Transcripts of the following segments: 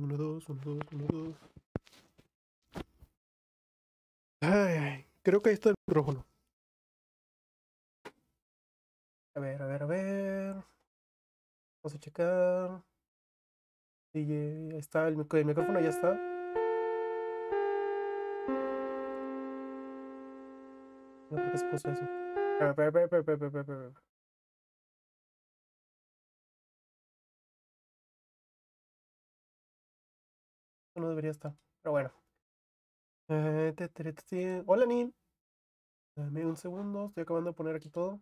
1, 2, 1, 2, 1, 2. Creo que esto es el micrófono A ver, a ver, a ver. Vamos a checar ya está, el, micrófono ya está. No, qué se puso eso? No debería estar, pero bueno. Eh, Hola, Nin. Dame un segundo, estoy acabando de poner aquí todo.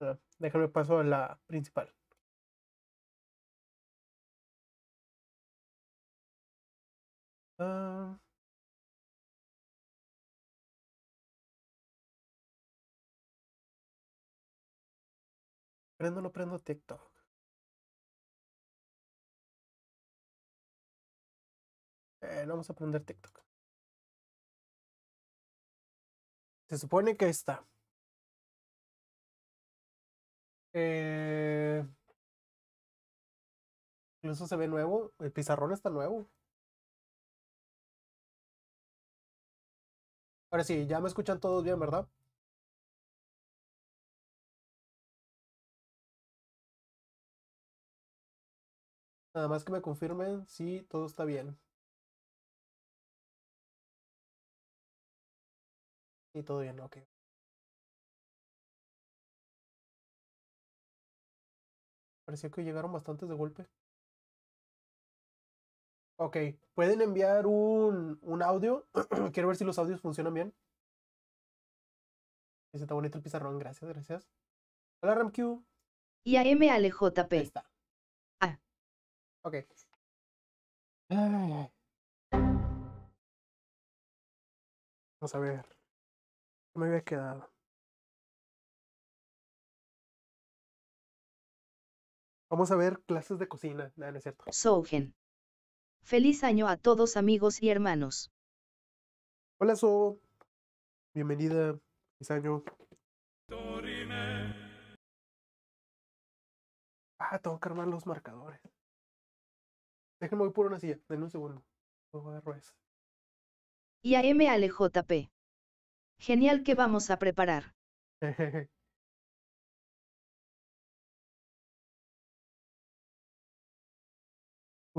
Ah, déjame paso a la principal. Ah. Prendo, no prendo TikTok. Eh, vamos a prender TikTok. Se supone que está. Eh, incluso se ve nuevo. El pizarrón está nuevo. Ahora sí, ya me escuchan todos bien, ¿verdad? Nada más que me confirmen si todo está bien. Y todo bien, ok. Parecía que llegaron bastantes de golpe. Ok, ¿pueden enviar un, un audio? Quiero ver si los audios funcionan bien. Ese está bonito el pizarrón, gracias, gracias. Hola RamQ. Y a M -A Ahí está. Ah. Ok. Vamos a ver. me había quedado? Vamos a ver clases de cocina. no es cierto. Sogen. Feliz año a todos amigos y hermanos. Hola, So. Bienvenida. Feliz año. Ah, tengo que armar los marcadores. Déjenme voy por una silla. Denme un segundo. esa. Y a M. Genial que vamos a preparar.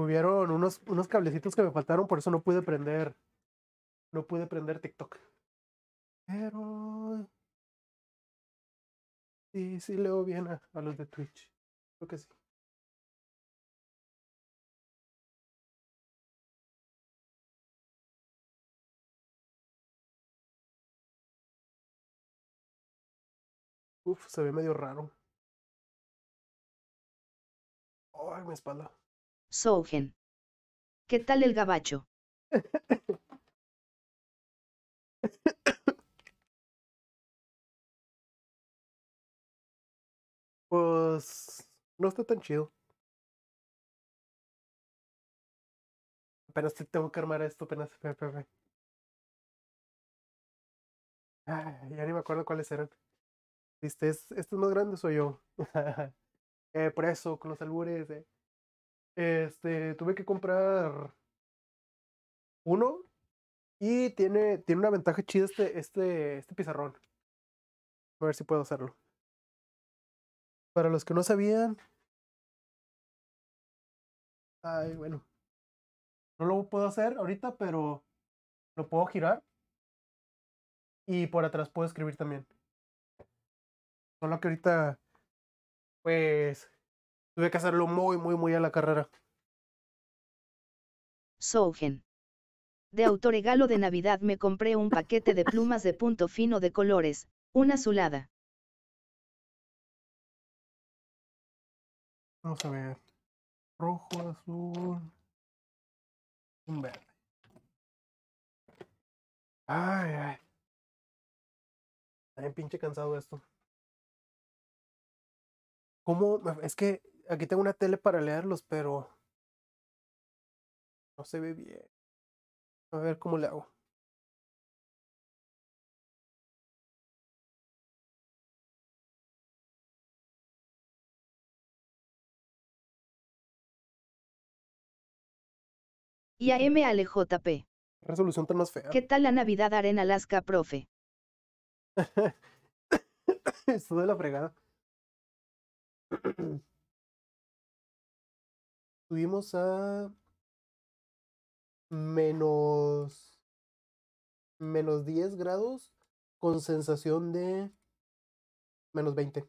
hubieron unos, unos cablecitos que me faltaron, por eso no pude prender. No pude prender TikTok. Pero. Sí, sí leo bien a, los de Twitch. Creo que sí. Uf, se ve medio raro. Ay, mi espalda. Sougen. ¿Qué tal el gabacho? Pues no está tan chido. Apenas tengo que armar esto, apenas. ya ni me acuerdo cuáles eran. ¿Viste? ¿Este es más grande soy yo? eh, eso con los albures. Eh. Este, tuve que comprar uno y tiene, tiene una ventaja chida este, este, este pizarrón. A ver si puedo hacerlo. Para los que no sabían. Ay, bueno. No lo puedo hacer ahorita, pero lo puedo girar. Y por atrás puedo escribir también. Solo que ahorita, pues, Tuve que hacerlo muy, muy, muy a la carrera. Sougen. De autoregalo de Navidad me compré un paquete de plumas de punto fino de colores, una azulada. Vamos a ver. Rojo, azul. Un verde. Ay, ay. Está pinche cansado esto. ¿Cómo? Es que Aquí tengo una tele para leerlos, pero no se ve bien. A ver cómo le hago. Y a M. Resolución tan más fea. ¿Qué tal la Navidad Arena Alaska, profe? Esto de la fregada. Estuvimos a menos, menos 10 grados con sensación de menos 20.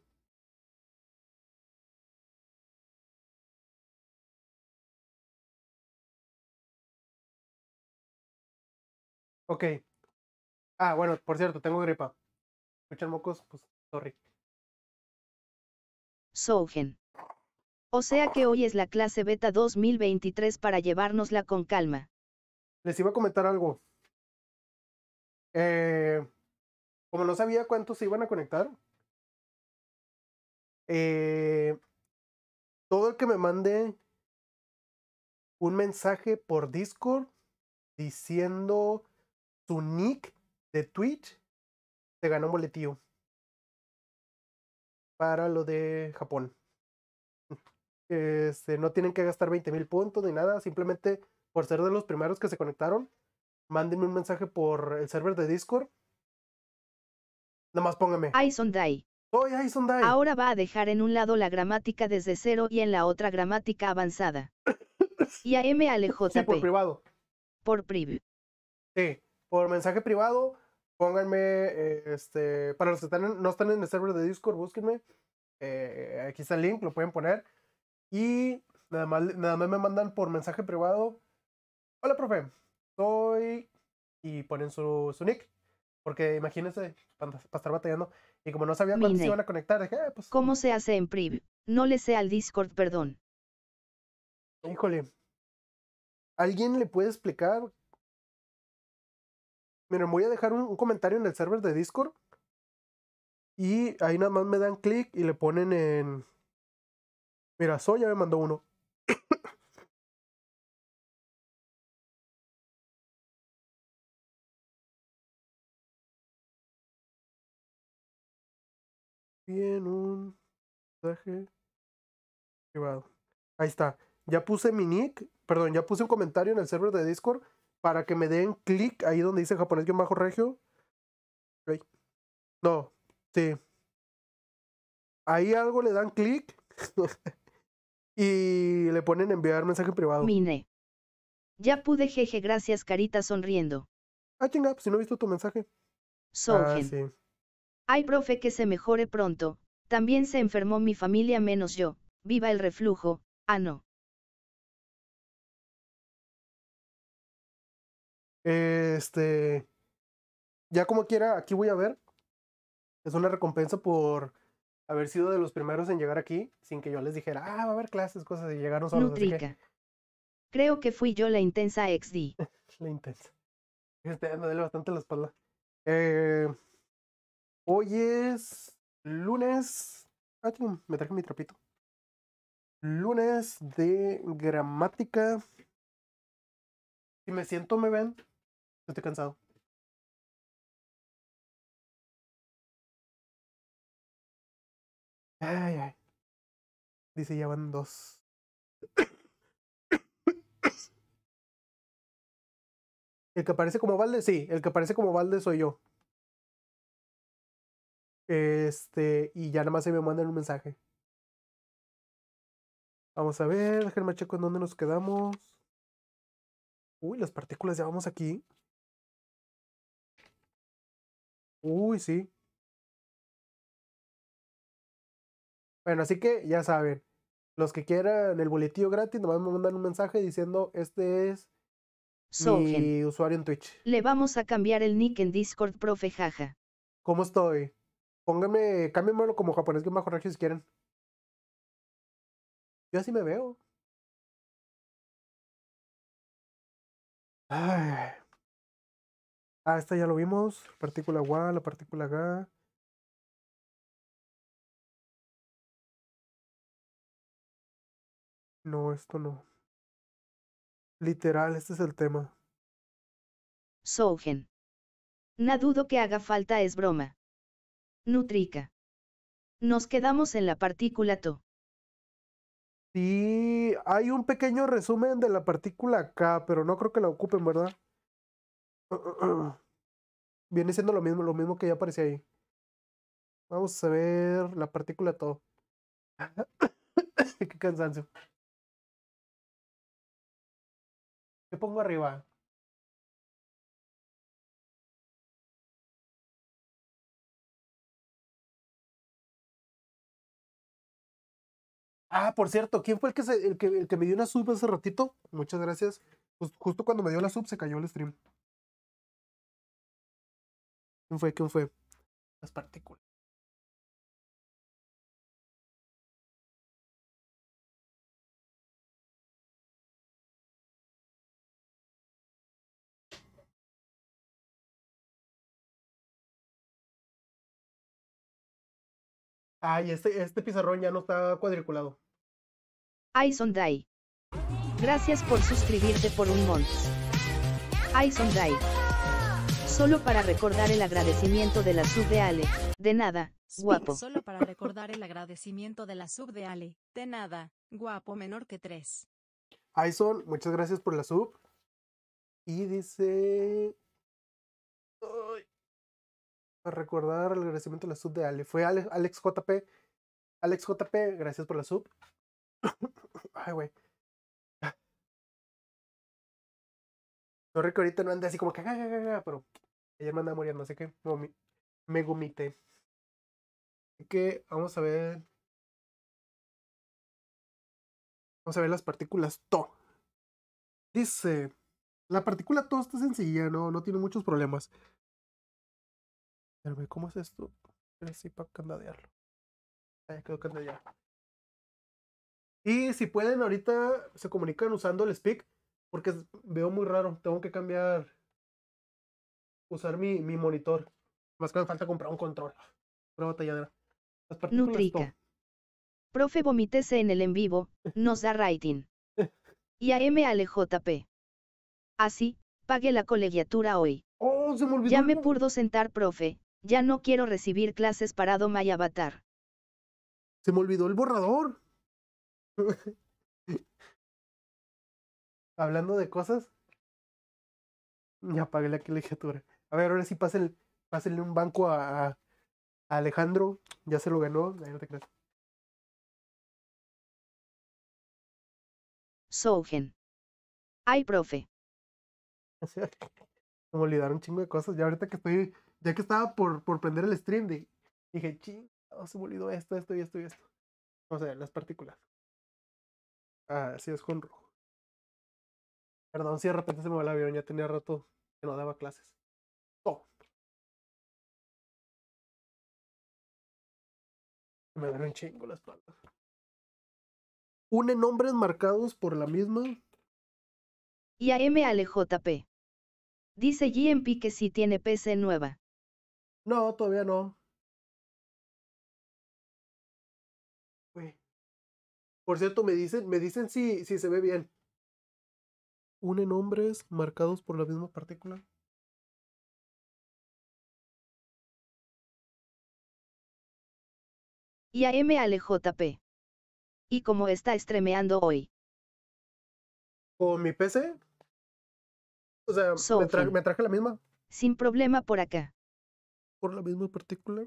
Ok. Ah, bueno, por cierto, tengo gripa. Escuchan mocos, pues sorry. Sogen. O sea que hoy es la clase beta 2023 para llevárnosla con calma. Les iba a comentar algo. Eh, como no sabía cuántos se iban a conectar, eh, todo el que me mande un mensaje por Discord diciendo su nick de Twitch, se ganó un boletío para lo de Japón. Este, no tienen que gastar 20 mil puntos ni nada. Simplemente por ser de los primeros que se conectaron, mándenme un mensaje por el server de Discord. Nada más pónganme Soy DIE Ahora va a dejar en un lado la gramática desde cero y en la otra gramática avanzada. y a M alejó por privado. Por privado Sí, por mensaje privado. Pónganme, eh, este, para los que están no están en el server de Discord, búsquenme. Eh, aquí está el link, lo pueden poner. Y nada más, nada más me mandan por mensaje privado. Hola, profe. Soy... Y ponen su, su nick. Porque imagínense para, estar batallando. Y como no sabía cuándo se iban a conectar, dije, ah, pues ¿Cómo se hace en priv? No le sé al Discord, perdón. Híjole. ¿Alguien le puede explicar? Miren, voy a dejar un, un, comentario en el server de Discord. Y ahí nada más me dan clic y le ponen en Mira, Soya me mandó uno. Bien, un mensaje privado. Ahí está. Ya puse mi nick, perdón, ya puse un comentario en el server de Discord para que me den clic ahí donde dice japonés-regio. No, sí. Ahí algo le dan clic. Y le ponen enviar mensaje privado. Mine. Ya pude, jeje, gracias, carita sonriendo. Ah, chinga, pues si no he visto tu mensaje. Sogen. Ah, sí. Ay, profe, que se mejore pronto. También se enfermó mi familia menos yo. Viva el reflujo. Ah, no. Este. Ya como quiera, aquí voy a ver. Es una recompensa por haber sido de los primeros en llegar aquí sin que yo les dijera, ah, va a haber clases, cosas, y llegaron solos. Creo que fui yo la intensa XD. la intensa. Este, me bastante la espalda. Eh, hoy es lunes. Ah, me traje mi trapito. Lunes de gramática. Si me siento, me ven. Estoy cansado. Ay, ay. Dice, ya van dos. ¿El que aparece como balde? Sí, el que aparece como balde soy yo. Este, y ya nada más se me mandan un mensaje. Vamos a ver, déjenme checo en dónde nos quedamos. Uy, las partículas ya vamos aquí. Uy, sí. Bueno, así que ya saben, los que quieran el boletillo gratis, Nos van a mandar un mensaje diciendo, este es mi usuario en Twitch. Le vamos a cambiar el nick en Discord, profe, jaja. ¿Cómo estoy? Póngame, cámbiamelo como japonés que mejor si quieren. Yo así me veo. Ah, esta ya lo vimos. Partícula gua, la partícula GA No, esto no. Literal, este es el tema. Sougen. No dudo que haga falta es broma. Nutrica. Nos quedamos en la partícula to. Sí, hay un pequeño resumen de la partícula K, pero no creo que la ocupen, ¿verdad? Viene siendo lo mismo, lo mismo que ya aparecía ahí. Vamos a ver la partícula To Qué cansancio. ¿Qué pongo arriba? Ah, por cierto, ¿quién fue el que, el que, el que me dio una sub hace ratito? Muchas gracias. justo cuando me dio la sub se cayó el stream. ¿Quién fue? ¿Quién fue? Las partículas. Ay, este, este, pizarrón ya no está cuadriculado. Dai. Gracias por suscribirte por un month. Dai. Solo para recordar el agradecimiento de la sub de Ale. De nada, guapo. Solo para recordar el agradecimiento de la sub de Ale. De nada, guapo menor que tres. Aison, muchas gracias por la sub. Y dice a recordar el agradecimiento a la sub de Ale. Fue Alex JP. Alex JP, gracias por la sub. Ay, güey. Lo rico ahorita no ande así como que, pero ayer me andaba muriendo, así que me, me Así que vamos a ver. Vamos a ver las partículas TO. Dice, la partícula TO está sencilla, no, no tiene muchos problemas. ¿cómo es esto? para candadearlo. Ahí quedó Y si pueden, ahorita se comunican usando el speak, porque veo muy raro. Tengo que cambiar, usar mi, mi monitor. Más que me falta comprar un control. Una talladera. Nutrica. Profe vomítese en el en vivo, nos da writing Y a Alejp. Así, pague la colegiatura hoy. Oh, ya me pudo sentar, profe, ya no quiero recibir clases parado, Doma Avatar. Se me olvidó el borrador. Hablando de cosas. Ya apagué la colegiatura. A ver, ahora sí pásenle, un banco a, Alejandro. Ya se lo ganó. Ahí no te creas. Sougen. Ay, profe. Se me olvidaron un chingo de cosas. Ya ahorita que estoy ya que estaba por, por prender el stream, dije, ching, oh, se me esto, esto y esto y esto. O sea, las partículas. Así es con rojo. Perdón si de repente se me va el avión, ya tenía rato que no daba clases. Oh. Me duele un chingo la espalda. Une nombres marcados por la misma. Y a M. Dice GMP que si tiene PC nueva. No, todavía no. Por cierto, me dicen, me dicen si, se ve bien. Une nombres marcados por la misma partícula. Y a M. p ¿Y cómo está estremeando hoy? ¿Con mi PC? O sea, me traje la misma. Sin problema por acá por la misma partícula.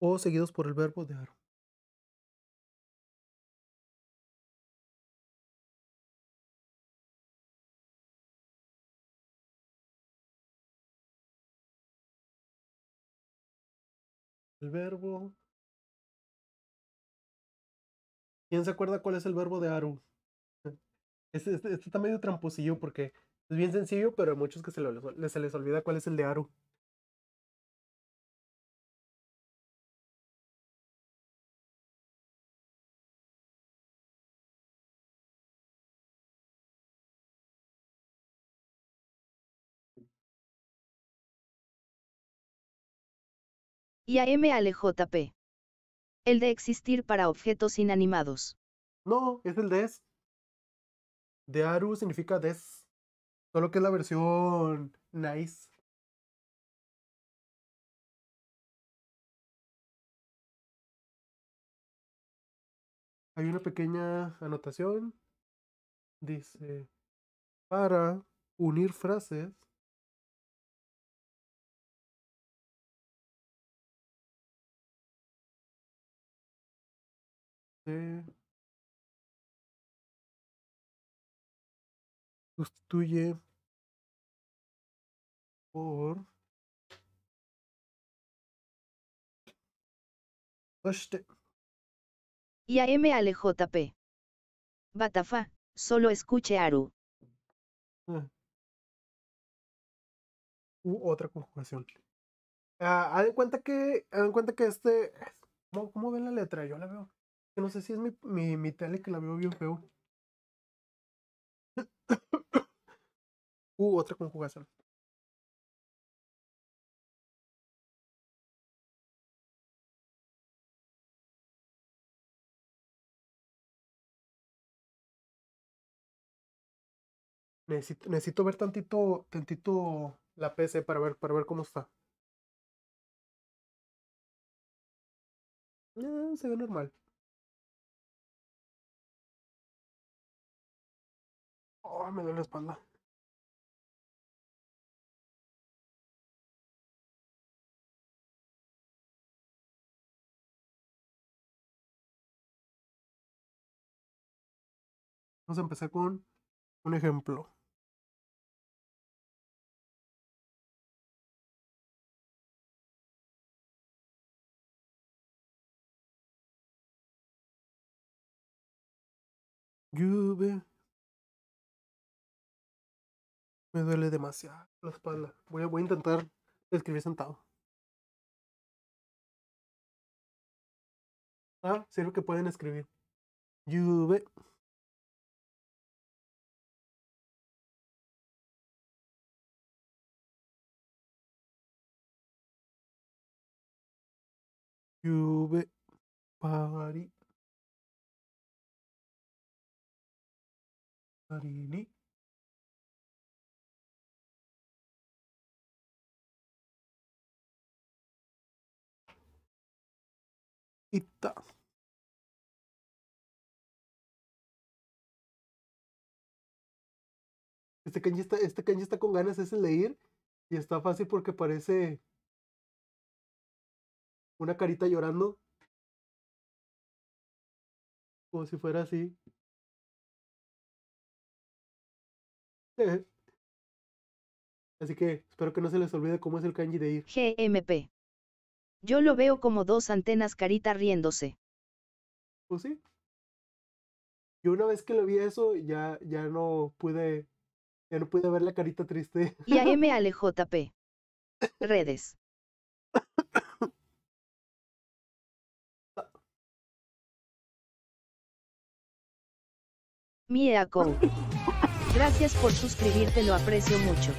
O seguidos por el verbo de aro. El verbo. ¿Quién se acuerda cuál es el verbo de aro? Este, está medio tramposillo porque es bien sencillo, pero a muchos que se, les olvida cuál es el de Aru. y a M. El de existir para objetos inanimados. No, es el de de Aru significa des. Solo que es la versión nice. Hay una pequeña anotación. Dice, para unir frases, sustituye por y este. a M j p Batafa, solo escuche Aru. Ah. U otra conjugación. Ah, en cuenta que, en cuenta que este, ¿cómo, ven la letra? Yo la veo. no sé si es mi, mi, mi tele que la veo bien feo uh, otra conjugación. Necesito, necesito, ver tantito, tantito la PC para ver, para ver cómo está. Eh, se ve normal. Oh, me duele la espalda. Vamos a empezar con un ejemplo. Me duele demasiado la espalda. Voy a, voy a intentar escribir sentado. Ah, lo que pueden escribir. Lluve. Lluve. Pari. Parini. Este kanji, está, este kanji está con ganas es el de ir y está fácil porque parece una carita llorando. Como si fuera así. Así que espero que no se les olvide cómo es el kanji de ir. GMP. Yo lo veo como dos antenas carita riéndose. Pues sí. Y una vez que lo vi eso, ya, ya no pude, ya no pude ver la carita triste. Y a M Redes. Redes. Mieako. Gracias por suscribirte, lo aprecio mucho.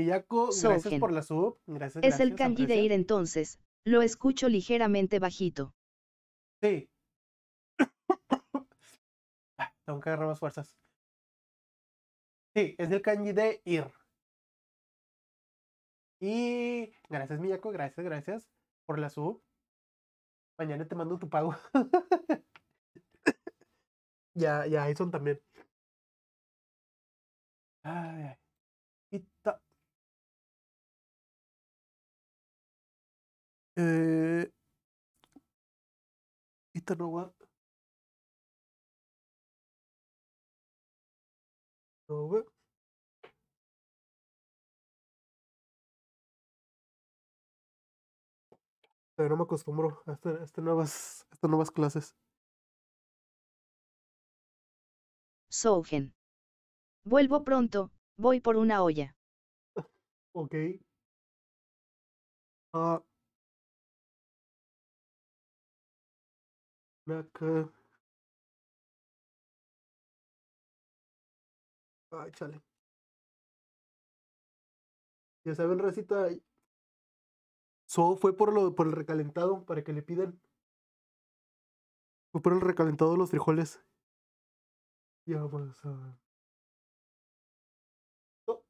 Miyako, gracias por la sub. Gracias, es el kanji de ir entonces. Lo escucho ligeramente bajito. Sí. Ah, tengo que agarrar más fuerzas. Sí, es el kanji de ir. Y gracias, Miyako. Gracias, gracias por la sub. Mañana te mando tu pago. ya, ya, son también. Ay, ay. Y Eh, esta no No no me acostumbro a, estas este nuevas, estas nuevas clases. Sougen. Vuelvo pronto, voy por una olla. ok. Ah. acá. Ay, ah, Ya saben, recita. So fue por lo por el recalentado para que le piden Fue por el recalentado de los frijoles. Ya vamos a. Oh.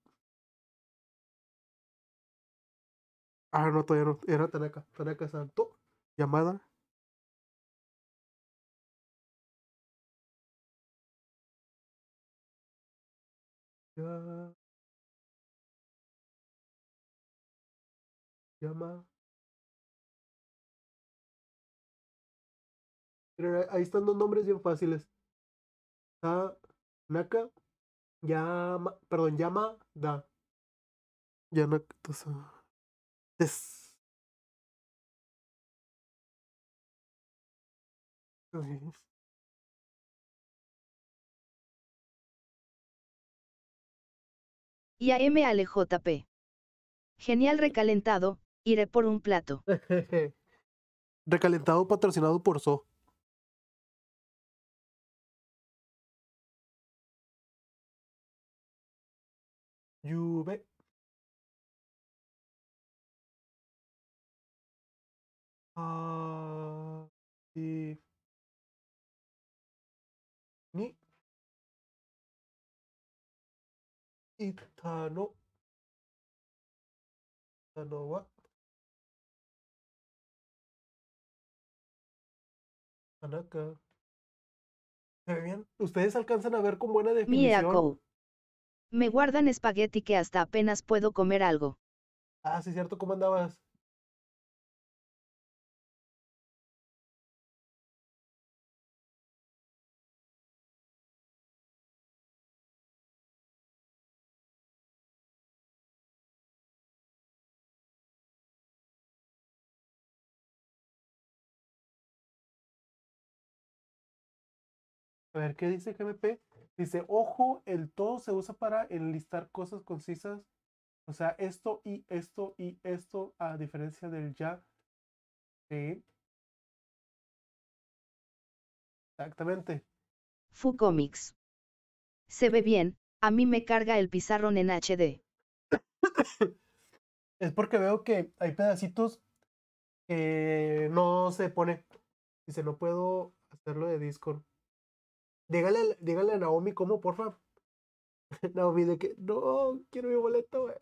Ah, no, todavía no. Era Tanaka. Tanaka Santo. Llamada. ya llama ahí están dos nombres bien fáciles. da naka llama Perdón, llama Da. Yanaka. Es. Y a M. p Genial recalentado, iré por un plato. recalentado patrocinado por So. Ah, Ni ve bien? ¿Ustedes alcanzan a ver con buena definición? Me guardan espagueti que hasta apenas puedo comer algo. Ah, sí, cierto, ¿cómo andabas? A ver, ¿qué dice GMP? Dice, ojo, el todo se usa para enlistar cosas concisas. O sea, esto y esto y esto, a diferencia del ya. Sí. Exactamente. Comics Se ve bien, a mí me carga el pizarrón en HD. es porque veo que hay pedacitos que no se pone. Dice, no puedo hacerlo de Discord dígale, a Naomi cómo, porfa. Naomi de que, no, quiero mi boleto, güey.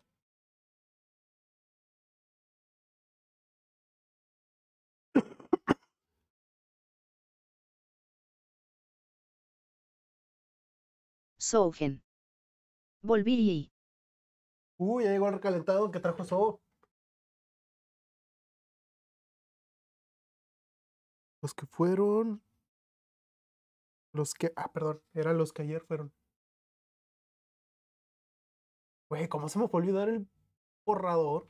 Volví Uy, ya llegó el recalentado que trajo So? Los que fueron los que. Ah, perdón. Eran los que ayer fueron. Güey, ¿cómo se me fue olvidar el borrador?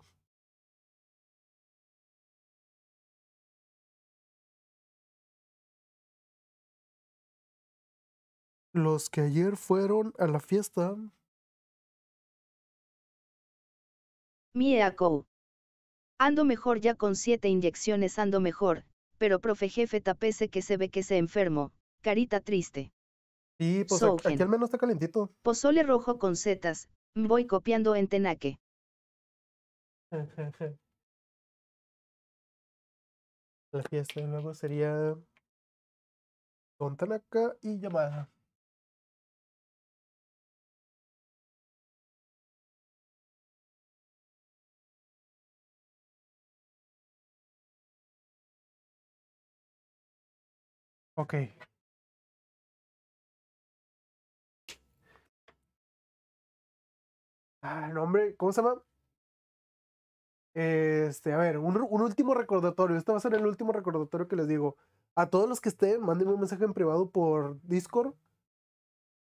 Los que ayer fueron a la fiesta. Mieako. Ando mejor ya con siete inyecciones, ando mejor, pero profe jefe tapese que se ve que se enfermo carita triste. Sí, pues aquí al menos está calentito. Pozole rojo con setas, voy copiando en tenaque. La fiesta luego sería con Tanaka y llamada. Okay. Ah, el nombre, ¿cómo se llama? Este, a ver, un, un, último recordatorio. Este va a ser el último recordatorio que les digo. A todos los que estén, mándenme un mensaje en privado por Discord.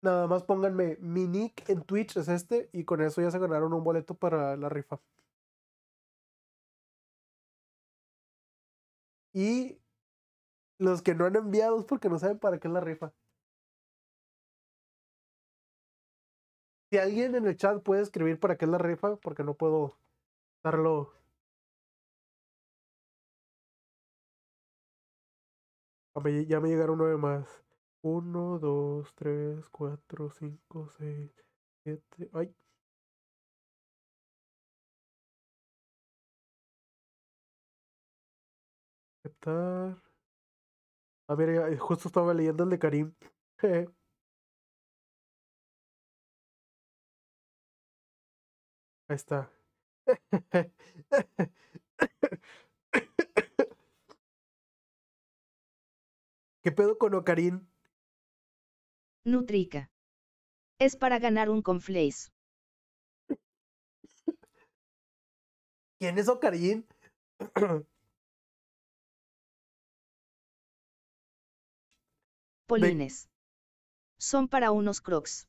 Nada más pónganme mi nick en Twitch es este y con eso ya se ganaron un boleto para la rifa. Y los que no han enviado es porque no saben para qué es la rifa. Si alguien en el chat puede escribir para qué es la rifa, porque no puedo darlo. Ah, ya me llegaron nueve más. Uno, dos, tres, cuatro, cinco, seis, siete. ¡Ay! Aceptar. Ah, A ver, justo estaba leyendo el de Karim. Ahí está. ¿Qué pedo con Ocarín? Nutrica. Es para ganar un conflace. ¿Quién es Ocarín? Polines. Son para unos crocs.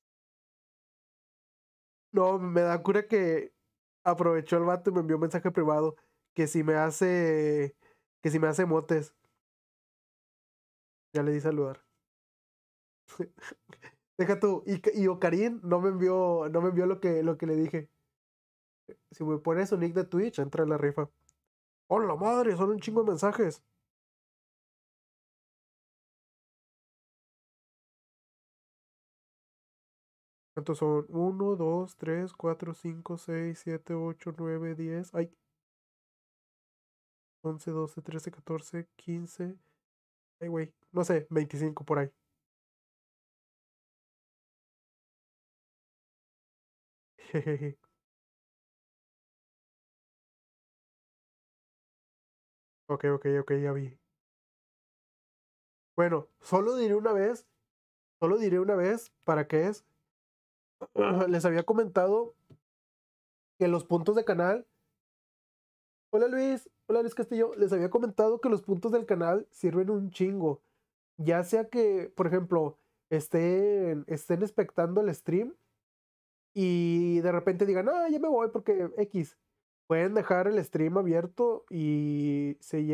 No, me da cura que aprovechó el vato y me envió un mensaje privado que si me hace que si me hace motes. Ya le di saludar. Deja tú. Y, Ocarín no me envió, no me envió lo, que, lo que le dije. Si me pones un nick de Twitch, entra en la rifa. ¡Hola madre! Son un chingo de mensajes. ¿Cuántos son? 1, 2, 3, 4, 5, 6, 7, 8, 9, 10. ¡Ay! 11, 12, 13, 14, 15. ¡Ay, güey! No sé, 25 por ahí. Jejeje. Ok, ok, ok, ya vi. Bueno, solo diré una vez, solo diré una vez para qué es les había comentado que los puntos de canal. Hola Luis, hola Luis Castillo, les había comentado que los puntos del canal sirven un chingo. Ya sea que, por ejemplo, estén, estén espectando el stream y de repente digan, ah, ya me voy porque X. Pueden dejar el stream abierto y se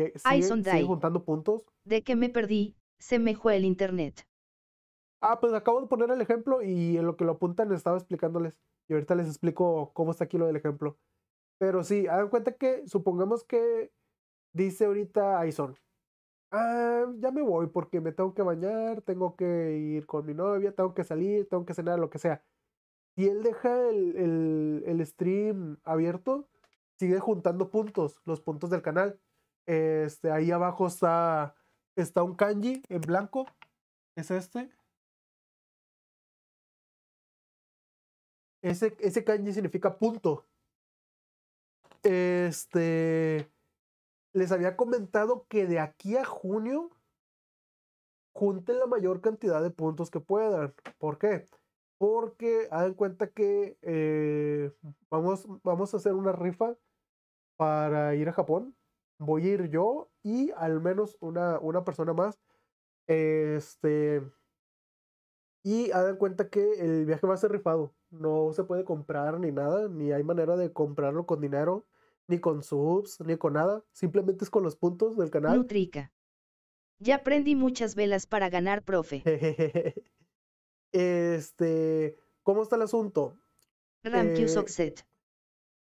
juntando puntos. De que me perdí, se me fue el internet. Ah, pues acabo de poner el ejemplo y en lo que lo apuntan estaba explicándoles. Y ahorita les explico cómo está aquí lo del ejemplo. Pero sí, hagan cuenta que supongamos que dice ahorita Aison. Ah, ya me voy porque me tengo que bañar, tengo que ir con mi novia, tengo que salir, tengo que cenar, lo que sea. Y él deja el, el, el stream abierto, sigue juntando puntos, los puntos del canal. Este, ahí abajo está, está un kanji en blanco, es este Ese, ese kanji significa punto. Este. Les había comentado que de aquí a junio junten la mayor cantidad de puntos que puedan. ¿Por qué? Porque hagan cuenta que eh, vamos, vamos a hacer una rifa para ir a Japón. Voy a ir yo y al menos una, una persona más. Este. Y hagan cuenta que el viaje va a ser rifado no se puede comprar ni nada, ni hay manera de comprarlo con dinero, ni con subs, ni con nada, simplemente es con los puntos del canal. Nutrica. Ya aprendí muchas velas para ganar, profe. este, ¿cómo está el asunto? Ramq Soxet. Eh, Oxet.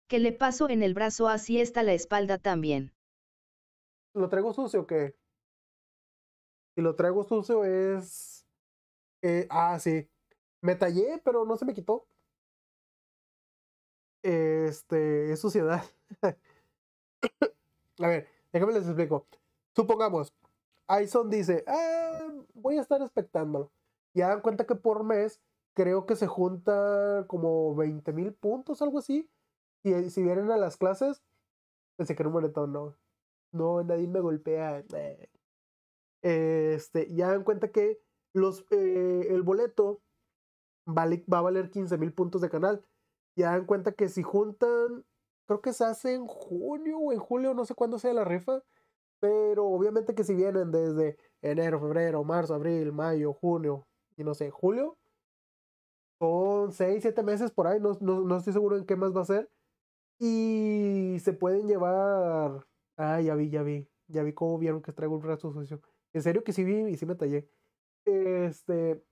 que le paso en el brazo así está la espalda también. ¿Lo traigo sucio o qué? Si lo traigo sucio es... Eh, ah, sí. Me tallé, pero no se me quitó este, es suciedad. a ver, déjame les explico. Supongamos, Aison dice, ah, voy a estar expectándolo. Y dan cuenta que por mes creo que se junta como 20 mil puntos, algo así. Y eh, si vienen a las clases, pensé que era un boleto, no. No, nadie me golpea. Eh. Este, ya dan cuenta que los, eh, el boleto va a valer 15 mil puntos de canal ya dan cuenta que si juntan, creo que se hace en junio o en julio, no sé cuándo sea la rifa, pero obviamente que si vienen desde enero, febrero, marzo, abril, mayo, junio y no sé, julio, son 6, 7 meses por ahí, no, no, estoy seguro en qué más va a ser. Y se pueden llevar. Ah, ya vi, ya vi. Ya vi cómo vieron que traigo un brazo sucio. En serio que sí vi y sí me tallé. Este.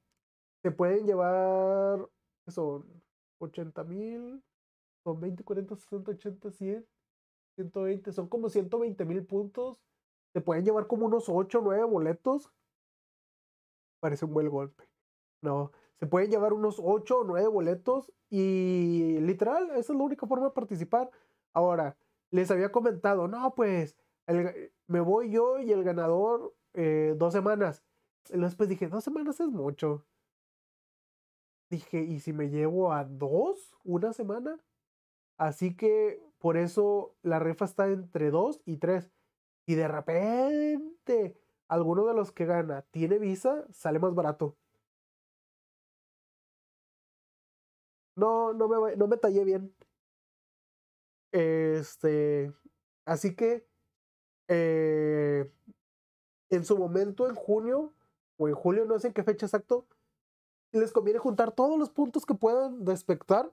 Se pueden llevar. Eso mil son 20, 40, 60, 80, 100, 120, son como 120 mil puntos. se pueden llevar como unos 8 o 9 boletos. Parece un buen golpe. No, se pueden llevar unos 8 o 9 boletos y literal, esa es la única forma de participar. Ahora, les había comentado, no, pues me voy yo y el ganador eh, dos semanas. Y después dije, dos semanas es mucho dije, ¿y si me llevo a dos una semana? Así que por eso la refa está entre dos y tres. Y de repente, alguno de los que gana tiene visa, sale más barato. No, no me, no me tallé bien. Este. Así que. Eh, en su momento, en junio, o en julio, no sé en qué fecha exacto, les conviene juntar todos los puntos que puedan despectar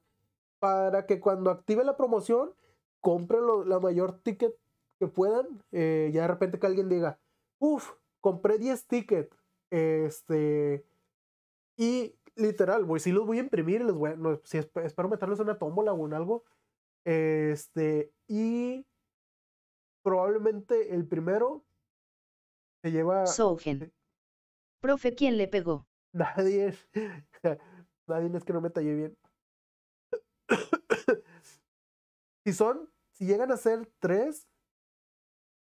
para que cuando active la promoción compren la mayor ticket que puedan. Eh, ya de repente que alguien diga, uff, compré 10 tickets. Este, y literal, si los voy a imprimir, los voy si espero, meterlos en una tómbola o en algo. Este, y probablemente el primero se lleva. Sogen. Eh, Profe, ¿quién le pegó? Nadie. Nadie es que no me tallé bien. si son, si llegan a ser tres,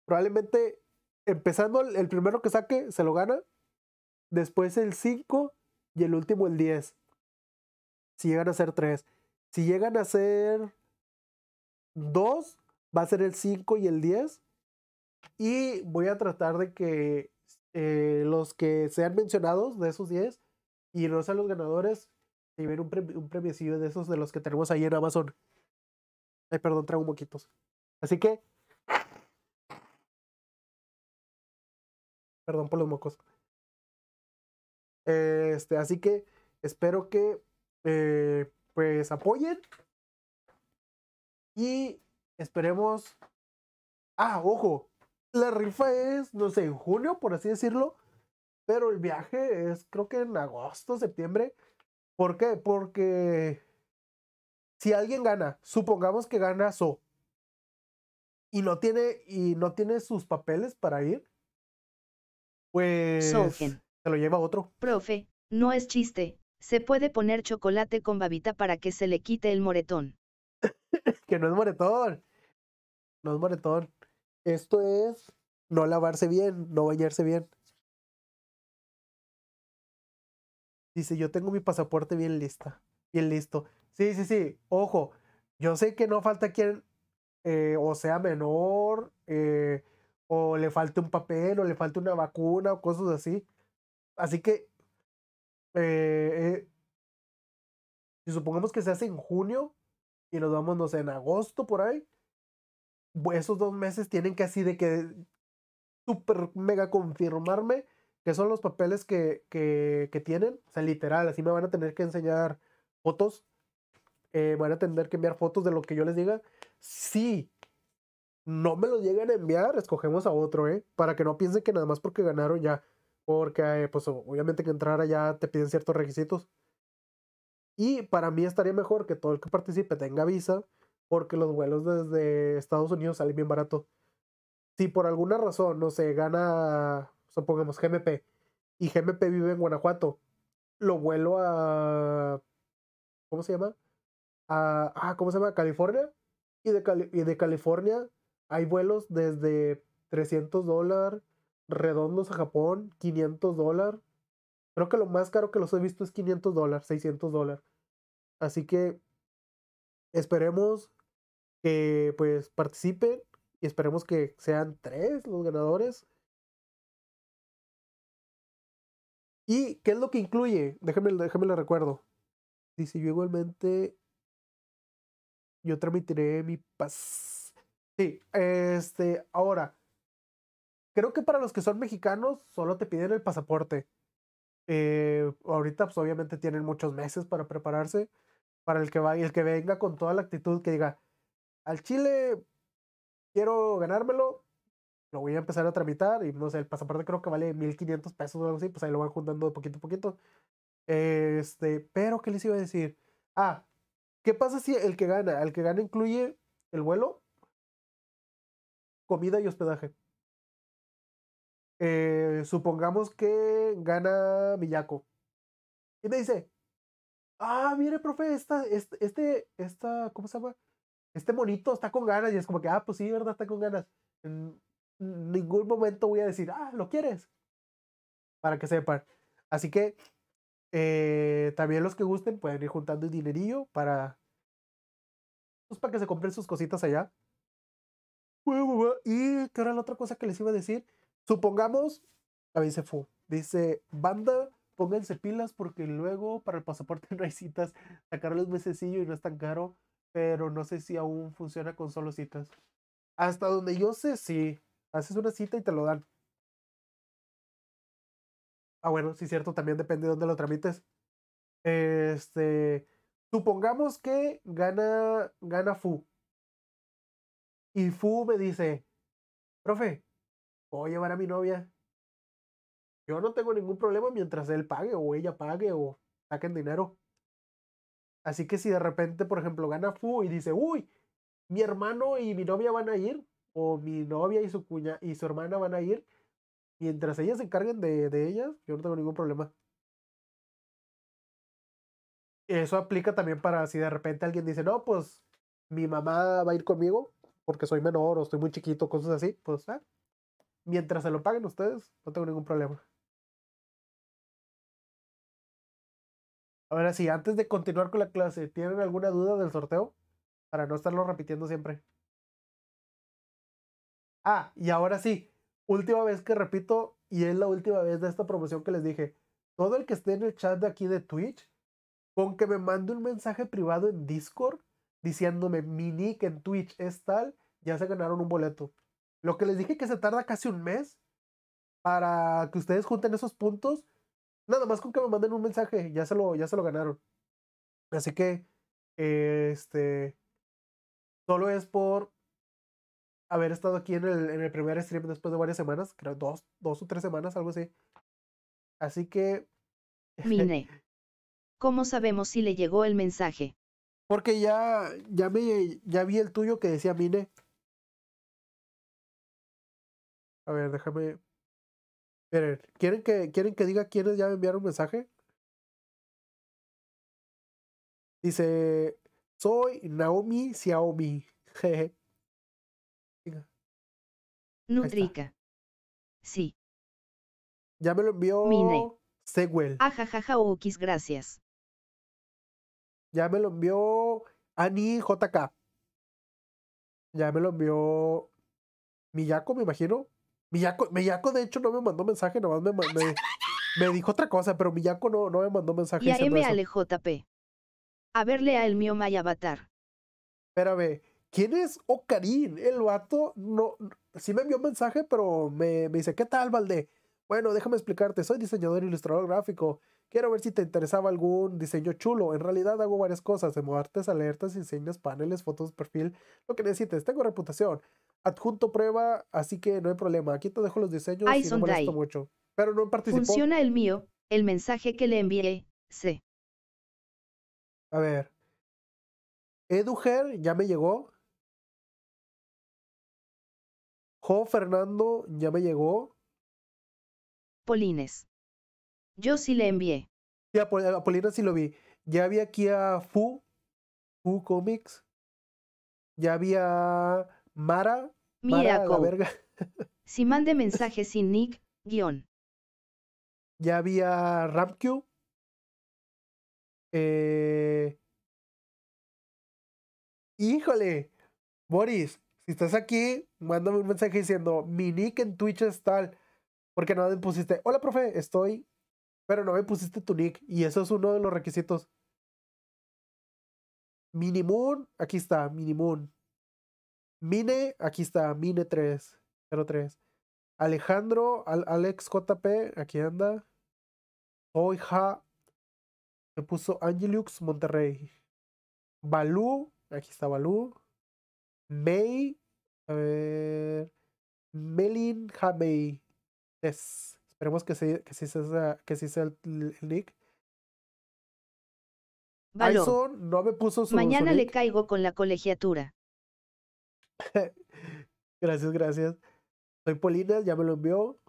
probablemente empezando el primero que saque se lo gana. Después el 5 y el último el 10. Si llegan a ser tres. Si llegan a ser dos, va a ser el 5 y el 10. Y voy a tratar de que eh, los que sean mencionados de esos 10 y no sean los ganadores, y ver un, premio de esos de los que tenemos ahí en Amazon. Ay, perdón, traigo moquitos. Así que. Perdón por los mocos. Este, así que espero que eh, pues apoyen. Y esperemos. Ah, ojo, la rifa es, no sé, en junio, por así decirlo. Pero el viaje es, creo que en agosto, septiembre. ¿Por qué? Porque si alguien gana, supongamos que gana So y no tiene y no tiene sus papeles para ir, pues se lo lleva otro. Profe, no es chiste. Se puede poner chocolate con babita para que se le quite el moretón. que no es moretón. No es moretón. Esto es no lavarse bien, no bañarse bien. Dice, yo tengo mi pasaporte bien lista, bien listo. Sí, sí, sí, ojo, yo sé que no falta quien eh, o sea menor, eh, o le falte un papel, o le falte una vacuna, o cosas así. Así que, eh, eh, si supongamos que se hace en junio y nos vamos, no sé, en agosto por ahí, esos dos meses tienen que así de que super mega confirmarme que son los papeles que, tienen. O sea, literal, así me van a tener que enseñar fotos. Eh, van a tener que enviar fotos de lo que yo les diga. Si no me los llegan a enviar, escogemos a otro, ¿eh? Para que no piensen que nada más porque ganaron ya. Porque, eh, pues, obviamente que entrar allá te piden ciertos requisitos. Y para mí estaría mejor que todo el que participe tenga visa porque los vuelos desde Estados Unidos salen bien barato. Si por alguna razón, no sé, gana, supongamos, GMP, y GMP vive en Guanajuato, lo vuelo a... ¿Cómo se llama? A, ah, ¿Cómo se llama? California. Y de, y de California hay vuelos desde 300 dólares redondos a Japón, 500 dólares. Creo que lo más caro que los he visto es 500 dólares, 600 dólares. Así que esperemos que pues participen y esperemos que sean tres los ganadores. ¿Y qué es lo que incluye? Déjame, déjame recuerdo. Dice, yo igualmente, yo transmitiré mi pas... Sí, este, ahora, creo que para los que son mexicanos solo te piden el pasaporte. Eh, ahorita, pues obviamente tienen muchos meses para prepararse. Para el que va el que venga con toda la actitud que diga, al Chile quiero ganármelo, lo voy a empezar a tramitar y no sé, el pasaporte creo que vale 1500 pesos o algo así, pues ahí lo van juntando poquito a poquito. Este, pero ¿qué les iba a decir? Ah, ¿qué pasa si el que gana, el que gana incluye el vuelo, comida y hospedaje? Eh, supongamos que gana Millaco. Y me dice, ah, mire, profe, esta, este, este esta, ¿cómo se llama? este monito está con ganas y es como que, ah, pues sí, ¿verdad? Está con ganas. En ningún momento voy a decir, ah, ¿lo quieres? Para que sepan. Así que eh, también los que gusten pueden ir juntando el dinerillo para, pues, para que se compren sus cositas allá. Y que era la otra cosa que les iba a decir. Supongamos, también se fue. Dice, banda, pónganse pilas porque luego para el pasaporte no hay citas. es un mesecillo y no es tan caro pero no sé si aún funciona con solo citas. Hasta donde yo sé, sí. Haces una cita y te lo dan. Ah, bueno, sí, cierto, también depende de dónde lo tramites. Este. Supongamos que gana, gana Fu. Y Fu me dice: Profe, voy a llevar a mi novia. Yo no tengo ningún problema mientras él pague o ella pague o saquen dinero. Así que si de repente, por ejemplo, gana Fu y dice, uy, mi hermano y mi novia van a ir, o mi novia y su cuña y su hermana van a ir, mientras ellas se encarguen de, de ellas, yo no tengo ningún problema. Eso aplica también para si de repente alguien dice, no, pues mi mamá va a ir conmigo porque soy menor o estoy muy chiquito, cosas así, pues, ah, mientras se lo paguen ustedes, no tengo ningún problema. Ahora sí, antes de continuar con la clase, ¿tienen alguna duda del sorteo? Para no estarlo repitiendo siempre. Ah, y ahora sí, última vez que repito, y es la última vez de esta promoción que les dije. Todo el que esté en el chat de aquí de Twitch, con que me mande un mensaje privado en Discord diciéndome mi nick en Twitch es tal, ya se ganaron un boleto. Lo que les dije que se tarda casi un mes para que ustedes junten esos puntos Nada más con que me manden un mensaje, ya se lo, ya se lo ganaron. Así que, este, solo es por haber estado aquí en el, en el primer stream después de varias semanas, creo dos, dos o tres semanas, algo así. Así que... Mine. ¿Cómo sabemos si le llegó el mensaje? Porque ya, ya, me, ya vi el tuyo que decía Mine. A ver, déjame. ¿quieren que, ¿quieren que diga quiénes ya me enviaron un mensaje? Dice, soy Naomi Xiaomi. Nutrica. Sí. Ya me lo envió Segwell Ajajaja, ah, gracias. Ya me lo envió Ani JK. Ya me lo envió Miyako, me imagino. Miyako, Miyako, de hecho, no me mandó mensaje, nomás me, me, dijo otra cosa, pero Miyako no, no me mandó mensaje. Y a alejó A verle a el mío Mayavatar Avatar. Espérame, ¿quién es Ocarín? El vato no, sí me envió mensaje, pero me, me dice, ¿qué tal, Valde? Bueno, déjame explicarte, soy diseñador e ilustrador gráfico. Quiero ver si te interesaba algún diseño chulo. En realidad hago varias cosas, De alertas, diseños, paneles, fotos, perfil, lo que necesites. Tengo reputación adjunto prueba, así que no hay problema. Aquí te dejo los diseños y no molesto mucho. Pero no participó. Funciona el mío, el mensaje que le envié, sí. A ver. Eduger ya me llegó. Jo Fernando ya me llegó. Polines. Yo sí le envié. Sí, a, Polines sí lo vi. Ya había aquí a Fu, Fu Comics. Ya había Mara. Mira, si mande mensaje sin nick, guión. Ya había RamQ Eh... Híjole, Boris, si estás aquí, mándame un mensaje diciendo mi nick en Twitch es tal. Porque no me pusiste, hola profe, estoy. Pero no me pusiste tu nick. Y eso es uno de los requisitos. Minimoon, aquí está, Minimoon. Mine, aquí está, Mine303. Alejandro, Al Alex JP, aquí anda. Oija, me puso Angelux Monterrey. Balú, aquí está Balú. May, a ver. Melin Jamei. Es. Esperemos que sí, que sí sea, que el, nick. no me puso su. Mañana le caigo con la colegiatura. gracias, gracias. Soy Polinas, ya me lo envió.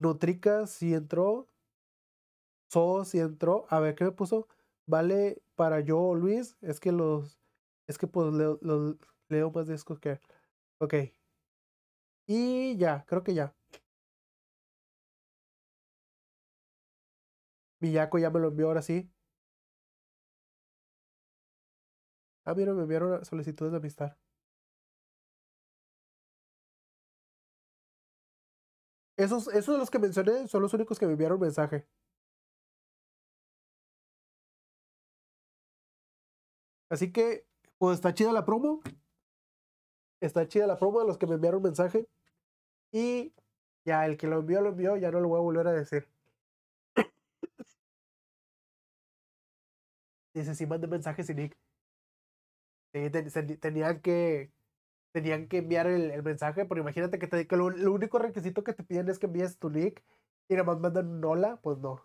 Nutrica si entró. So si entró. A ver, ¿qué me puso? Vale, para yo, Luis, es que los. Es que pues leo, los, más discos que. Ok. Y ya, creo que ya. Villaco ya me lo envió ahora sí. Ah, mira, me enviaron solicitudes de amistad. Esos, esos de los que mencioné son los únicos que me enviaron mensaje. Así que, pues está chida la promo. Está chida la promo de los que me enviaron mensaje. Y ya, el que lo envió, lo envió, ya no lo voy a volver a decir. Dice, si mande mensajes sin Nick. tenía que, tenían que enviar el, mensaje, pero imagínate que te que lo, único requisito que te piden es que envíes tu nick y nada más mandan un hola, pues no.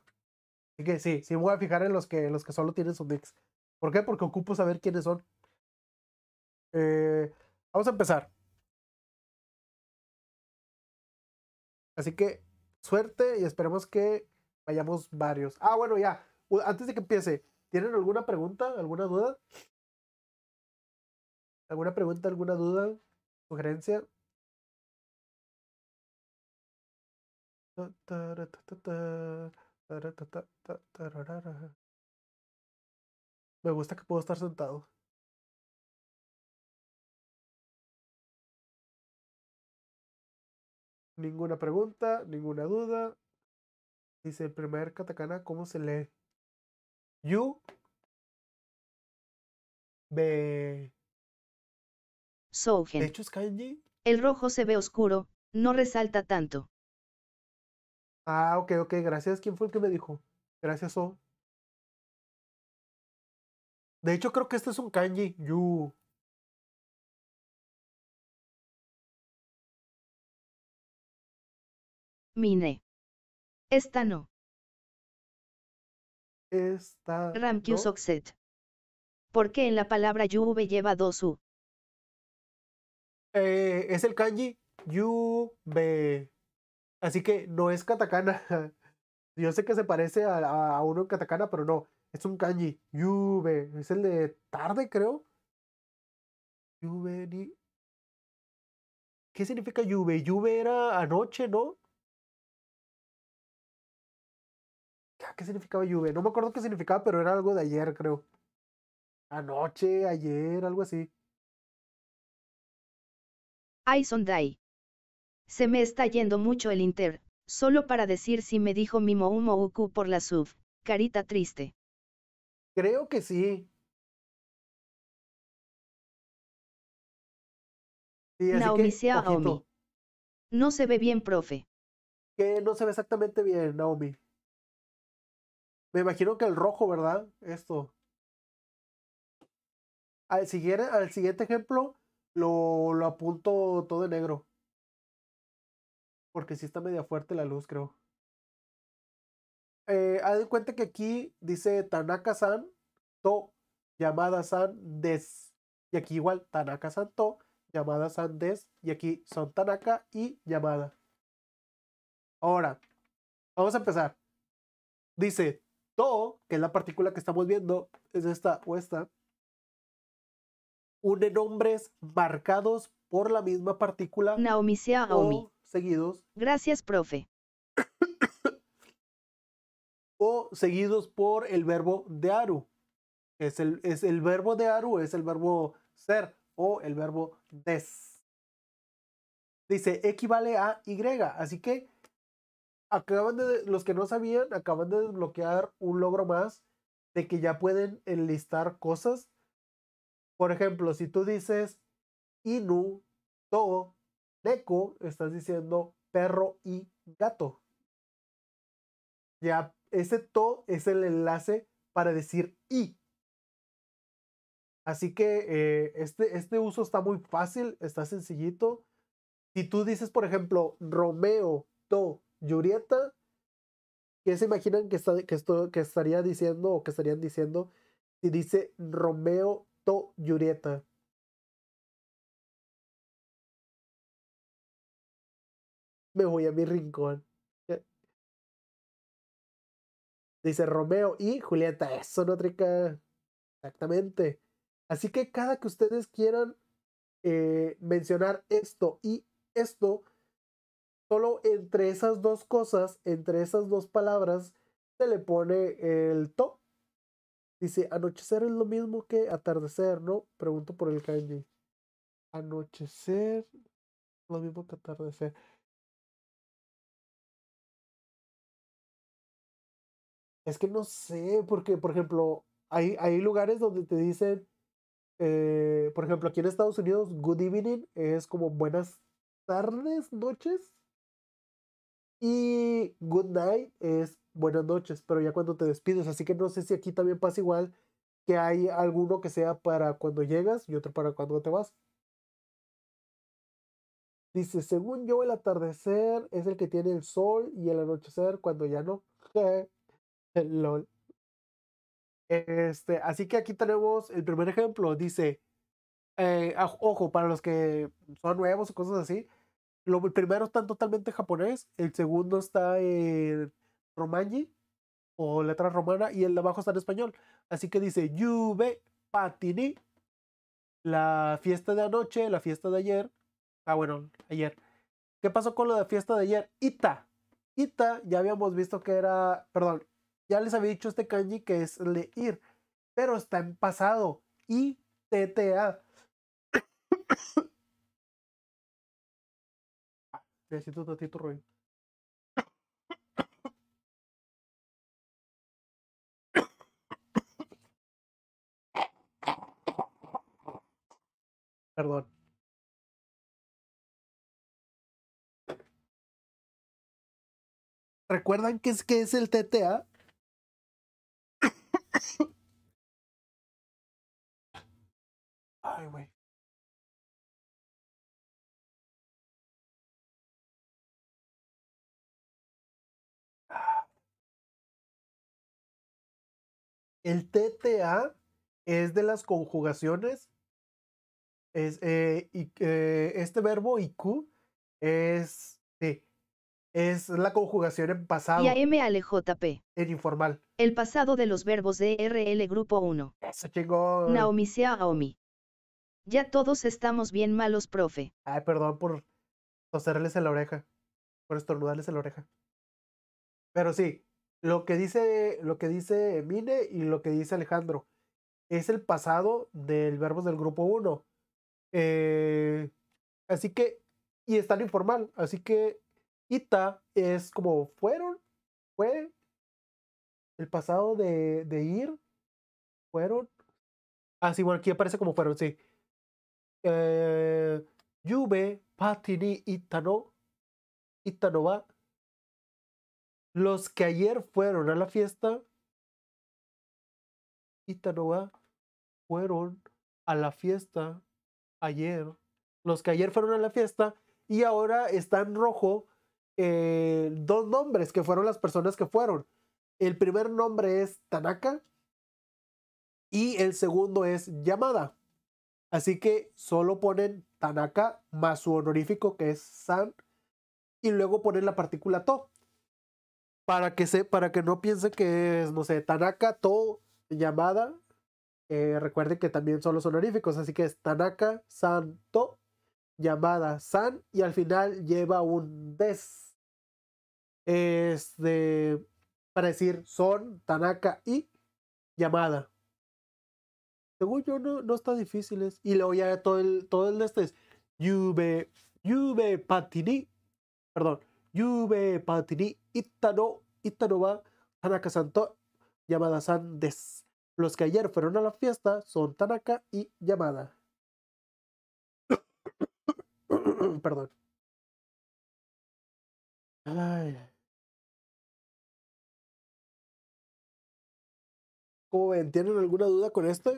Así que sí, sí me voy a fijar en los que, los que solo tienen sus nicks. ¿Por qué? Porque ocupo saber quiénes son. Eh, vamos a empezar. Así que suerte y esperemos que vayamos varios. Ah, bueno, ya. Antes de que empiece, ¿tienen alguna pregunta, alguna duda? ¿Alguna pregunta, alguna duda, sugerencia? Me gusta que puedo estar sentado. Ninguna pregunta, ninguna duda. Dice el primer katakana, ¿cómo se lee? Yu. B kanji El rojo se ve oscuro, no resalta tanto. Ah, ok, ok, gracias. ¿Quién fue el que me dijo? Gracias, So. De hecho, creo que este es un kanji. Yu. Mine. Esta no. Esta. Ramkyu no. Soxet. qué en la palabra Yuve lleva dos U. Eh, es el kanji Yube. Así que no es katakana. Yo sé que se parece a, a uno en katakana, pero no. Es un kanji. Yube. Es el de tarde, creo. Yube ¿Qué significa Yube? Yube era anoche, ¿no? Ah, ¿Qué significaba Yube? No me acuerdo qué significaba, pero era algo de ayer, creo. Anoche, ayer, algo así. Ay Se me está yendo mucho el inter, solo para decir si me dijo Mimo Umo Uku por la sub, carita triste. Creo que sí. Naomi Naomi. No se ve bien, profe. Que no se ve exactamente bien, Naomi. Me imagino que el rojo, ¿verdad? Esto. Al al siguiente ejemplo, lo, apunto todo en negro. Porque si está media fuerte la luz, creo. Eh, haz de cuenta que aquí dice Tanaka-san, to, llamada san des. Y aquí igual, Tanaka-san, to, llamada san des. Y aquí son Tanaka y llamada Ahora, vamos a empezar. Dice, to, que es la partícula que estamos viendo, es esta o esta unen nombres marcados por la misma partícula. Naomi Seguidos. Gracias, profe. o seguidos por el verbo de aru. Es el, verbo de aru, es el verbo ser o el verbo des. Dice, equivale a Y. Así que acaban los que no sabían, acaban de desbloquear un logro más de que ya pueden enlistar cosas por ejemplo, si tú dices inu, to, neko, estás diciendo perro y gato. Ya, ese to es el enlace para decir i. Así que eh, este, este uso está muy fácil, está sencillito. Si tú dices, por ejemplo, Romeo, to, Julieta, ¿qué se imaginan que, esto, que estaría diciendo o que estarían diciendo si dice Romeo to Yurieta. Me voy a mi rincón. Dice Romeo y Julieta, eso no trica. Exactamente. Así que cada que ustedes quieran eh, mencionar esto y esto, solo entre esas dos cosas, entre esas dos palabras, se le pone el to Dice, anochecer es lo mismo que atardecer, ¿no? Pregunto por el kanji. Anochecer, lo mismo que atardecer. Es que no sé, porque, por ejemplo, hay, hay lugares donde te dicen, eh, por ejemplo, aquí en Estados Unidos, good evening es como buenas tardes, noches. Y good night es buenas noches, pero ya cuando te despides, así que no sé si aquí también pasa igual, que hay alguno que sea para cuando llegas y otro para cuando te vas. Dice, según yo, el atardecer es el que tiene el sol y el anochecer cuando ya no. Este, así que aquí tenemos el primer ejemplo. Dice, eh, ojo, para los que son nuevos o cosas así, lo, el primero está totalmente japonés, el segundo está en Romangi o letra romana y el de abajo está en español. Así que dice Juve Patini, la fiesta de anoche, la fiesta de ayer. Ah, bueno, ayer. ¿Qué pasó con lo de fiesta de ayer? Ita. Ita, ya habíamos visto que era, perdón, ya les había dicho este kanji que es ir, pero está en pasado. I T T A. Ah, ¿Recuerdan qué es, que es el TTA? El TTA es de las conjugaciones es, eh, y, eh, este verbo IQ es, es la conjugación en pasado. Y p En informal. El pasado de los verbos de e RL Grupo 1. Eso Naomi Ya todos estamos bien malos, profe. Ay, perdón por toserles en la oreja. Por estornudarles en la oreja. Pero sí, lo que dice, lo que dice Mine y lo que dice Alejandro es el pasado del verbo del grupo 1. Eh, así que, y está lo informal, así que Ita es como fueron, fue el pasado de, de ir, fueron. así ah, bueno, aquí aparece como fueron, sí. Eh, ita Patini, Itano, no va. Los que ayer fueron a la fiesta, no fueron a la fiesta ayer, los que ayer fueron a la fiesta, y ahora están en rojo eh, dos nombres que fueron las personas que fueron. El primer nombre es Tanaka y el segundo es Yamada. Así que solo ponen Tanaka más su honorífico que es San y luego ponen la partícula To. Para que, se, para que no piense que es, no sé, Tanaka, To, Yamada eh, recuerden que también son los honoríficos, así que es Tanaka, Santo, llamada San, y al final lleva un des. este para decir son, Tanaka y llamada. Según yo, no, no está difícil. Y luego ya todo el, todo el este es Yube, Yube Patini, perdón, Yube Patini, Itano, Itano va, Tanaka Santo, llamada San des. Los que ayer fueron a la fiesta son Tanaka y Yamada. Perdón. Ay. ven? ¿Tienen alguna duda con esto?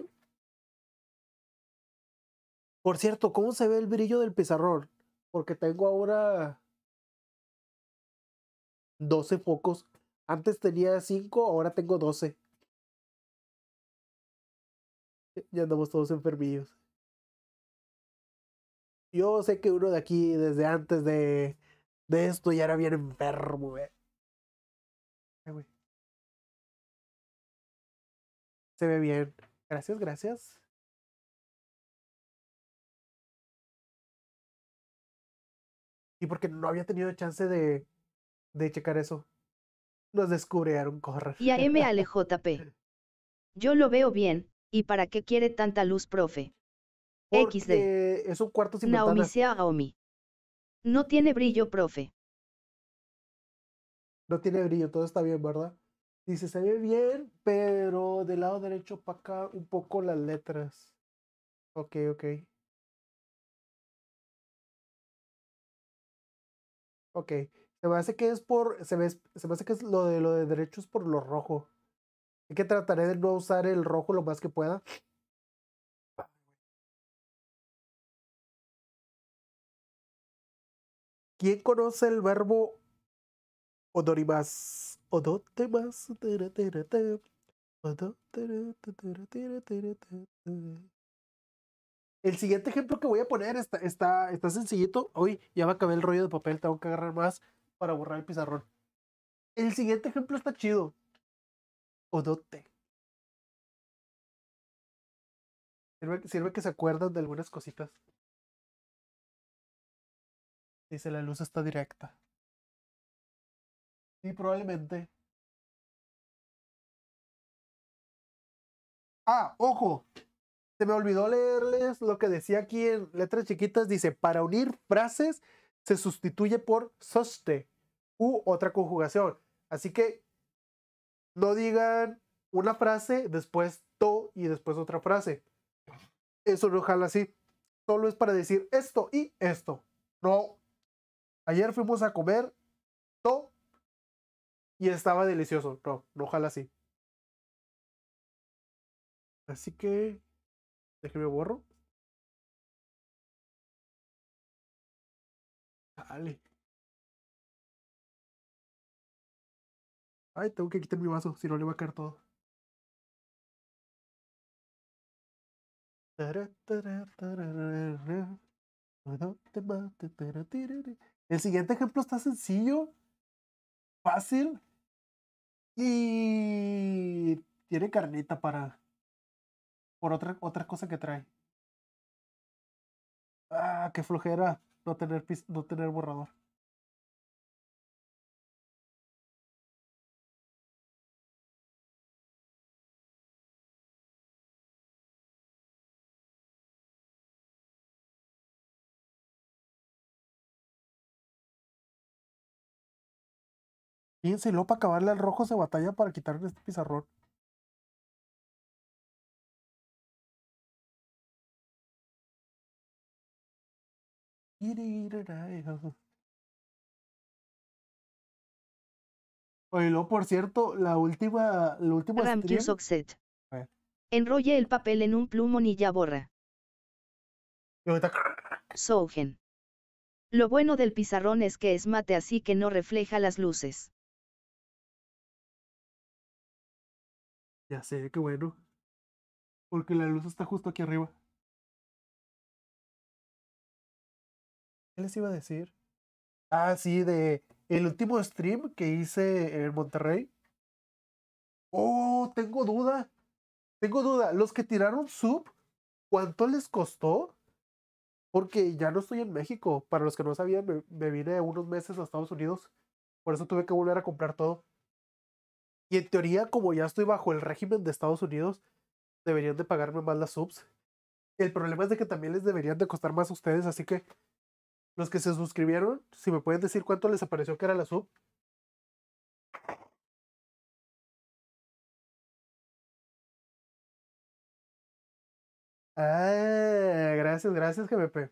Por cierto, ¿cómo se ve el brillo del pizarrón? Porque tengo ahora 12 focos. Antes tenía 5, ahora tengo 12. Ya andamos todos enfermillos. Yo sé que uno de aquí, desde antes de, de esto, ya era bien enfermo, eh. Se ve bien. Gracias, gracias. Y porque no había tenido chance de, de checar eso. Nos descubrieron, correr. Y a tapé. Yo lo veo bien, ¿Y para qué quiere tanta luz, profe? XD. Es un cuarto sin Naomi sea OMI. No tiene brillo, profe. No tiene brillo, todo está bien, ¿verdad? Dice, se ve bien, pero del lado derecho para un poco las letras. Ok, ok. Ok. Se me hace que es por. Se me, se hace que es lo de lo de es por lo rojo que trataré de no usar el rojo lo más que pueda. ¿Quién conoce el verbo odorimas? Odotemas. El siguiente ejemplo que voy a poner está, está, está sencillito. Hoy ya me acabé el rollo de papel, tengo que agarrar más para borrar el pizarrón. El siguiente ejemplo está chido. Odote. Sirve, sirve que se acuerdan de algunas cositas. Dice, la luz está directa. sí probablemente. Ah, ojo. Se me olvidó leerles lo que decía aquí en letras chiquitas. Dice, para unir frases se sustituye por soste u otra conjugación. Así que no digan una frase, después to y después otra frase. Eso no jala así. Solo es para decir esto y esto. No. Ayer fuimos a comer to y estaba delicioso. No, no jala así. Así que déjeme borro. Dale. Ay, tengo que quitar mi vaso, si no le va a caer todo. El siguiente ejemplo está sencillo, fácil y tiene carnita para por otra otra cosa que trae. Ah, qué flojera no tener no tener borrador. lo para acabarle al rojo se batalla para quitarle este pizarrón. Oye, lo por cierto, la última, Enrolle el papel en un plumón y ya borra. Lo bueno del pizarrón es que es mate así que no refleja las luces. Ya sé, qué bueno. Porque la luz está justo aquí arriba. ¿Qué les iba a decir? Ah, sí, de el último stream que hice en Monterrey. Oh, tengo duda. Tengo duda. Los que tiraron sub, ¿cuánto les costó? Porque ya no estoy en México. Para los que no sabían, me, vine unos meses a Estados Unidos. Por eso tuve que volver a comprar todo. Y en teoría, como ya estoy bajo el régimen de Estados Unidos, deberían de pagarme más las subs. El problema es de que también les deberían de costar más a ustedes, así que los que se suscribieron, si me pueden decir cuánto les apareció que era la sub. Ah, gracias, gracias, GMP.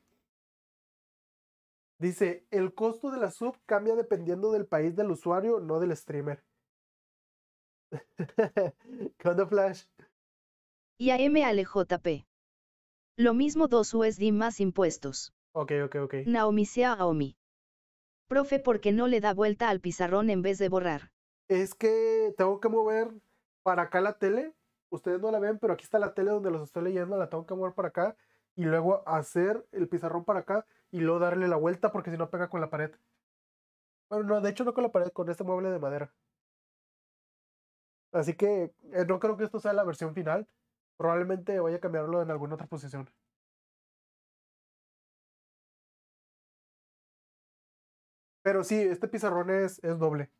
Dice, el costo de la sub cambia dependiendo del país del usuario, no del streamer. ¿Qué Flash? Y a MLJP. Lo mismo dos USD más impuestos. Ok, ok, ok. Naomi sea Profe, ¿por qué no le da vuelta al pizarrón en vez de borrar? Es que tengo que mover para acá la tele. Ustedes no la ven, pero aquí está la tele donde los estoy leyendo. La tengo que mover para acá y luego hacer el pizarrón para acá y luego darle la vuelta porque si no pega con la pared. Bueno, no, de hecho no con la pared, con este mueble de madera. Así que eh, no creo que esto sea la versión final. Probablemente vaya a cambiarlo en alguna otra posición. Pero sí, este pizarrón es, es doble.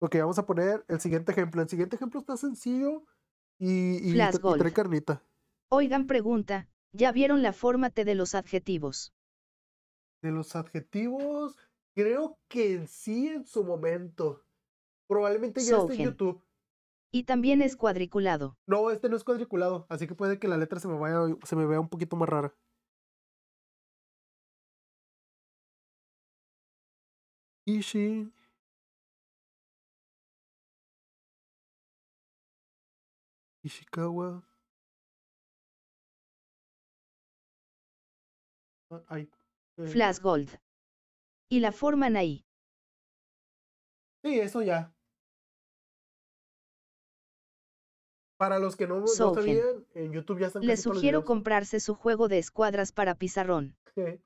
Ok, vamos a poner el siguiente ejemplo. El siguiente ejemplo está sencillo y, y, y carnita. Oigan, pregunta. ¿Ya vieron la fórmate de los adjetivos? De los adjetivos, creo que sí en su momento. Probablemente ya en YouTube. Y también es cuadriculado. No, este no es cuadriculado, así que puede que la letra se me vaya, se me vea un poquito más rara. Ishi. Ishikawa. Ah, eh. Flash Gold. Y la forman ahí. Sí, eso ya. Para los que no, sabían, en YouTube ya están Les sugiero comprarse su juego de escuadras para pizarrón.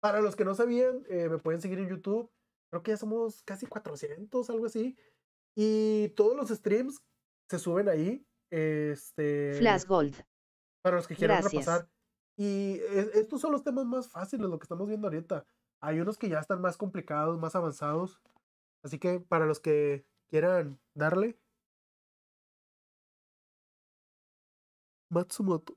Para los que no sabían, eh, me pueden seguir en YouTube. Creo que ya somos casi 400, algo así. Y todos los streams se suben ahí. Este, Flash Gold. Para los que quieran repasar. Y e-, estos son los temas más fáciles, lo que estamos viendo ahorita. Hay unos que ya están más complicados, más avanzados. Así que para los que quieran darle. Matsumoto.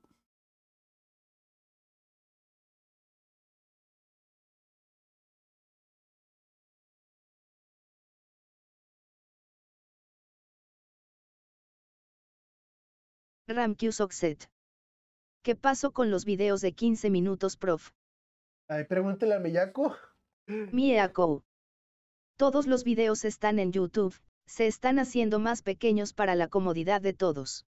Ramq Soxet. ¿Qué pasó con los videos de 15 minutos, prof? Ay, pregúntele a Miyako. Miyako. Todos los videos están en YouTube, se están haciendo más pequeños para la comodidad de todos.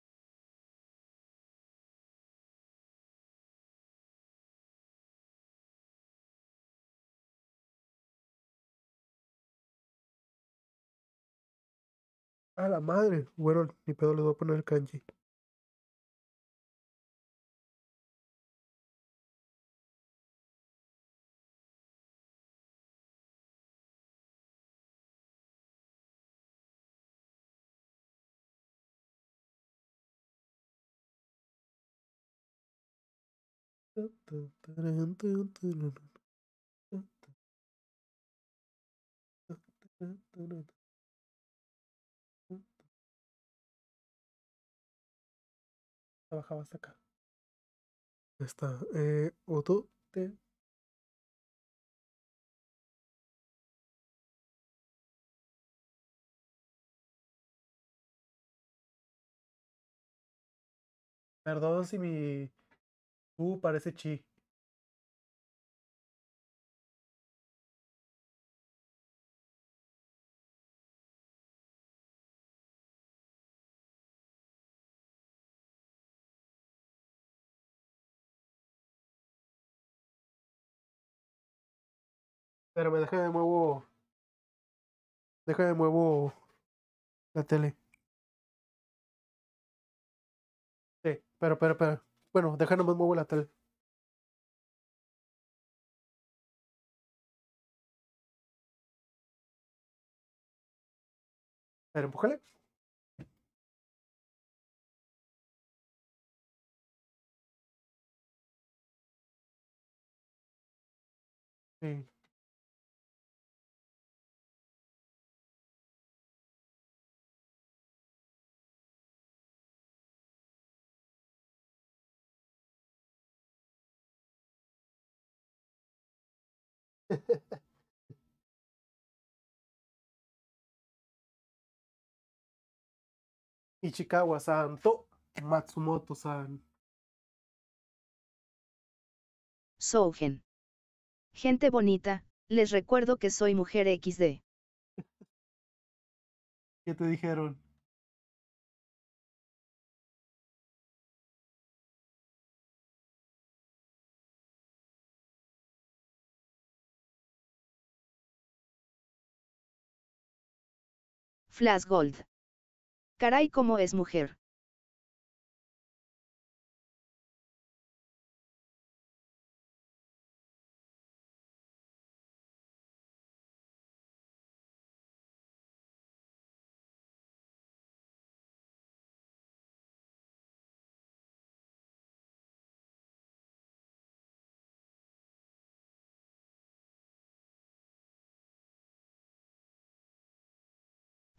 A la madre. Bueno, ni pedo le voy a poner kanji. trabajabas bajaba acá. Está. Eh, tú te. Perdón si mi Uh, parece chi. Pero me deja de nuevo. Deja de nuevo la tele. Sí, pero, pero, pero. Bueno, déjanos más muevo la tal. A ver, empújale. Sí. ichikawa santo Matsumoto-san. Sougen. Gente bonita, les recuerdo que soy mujer XD. ¿Qué te dijeron? Flash Gold. Caray, cómo es mujer.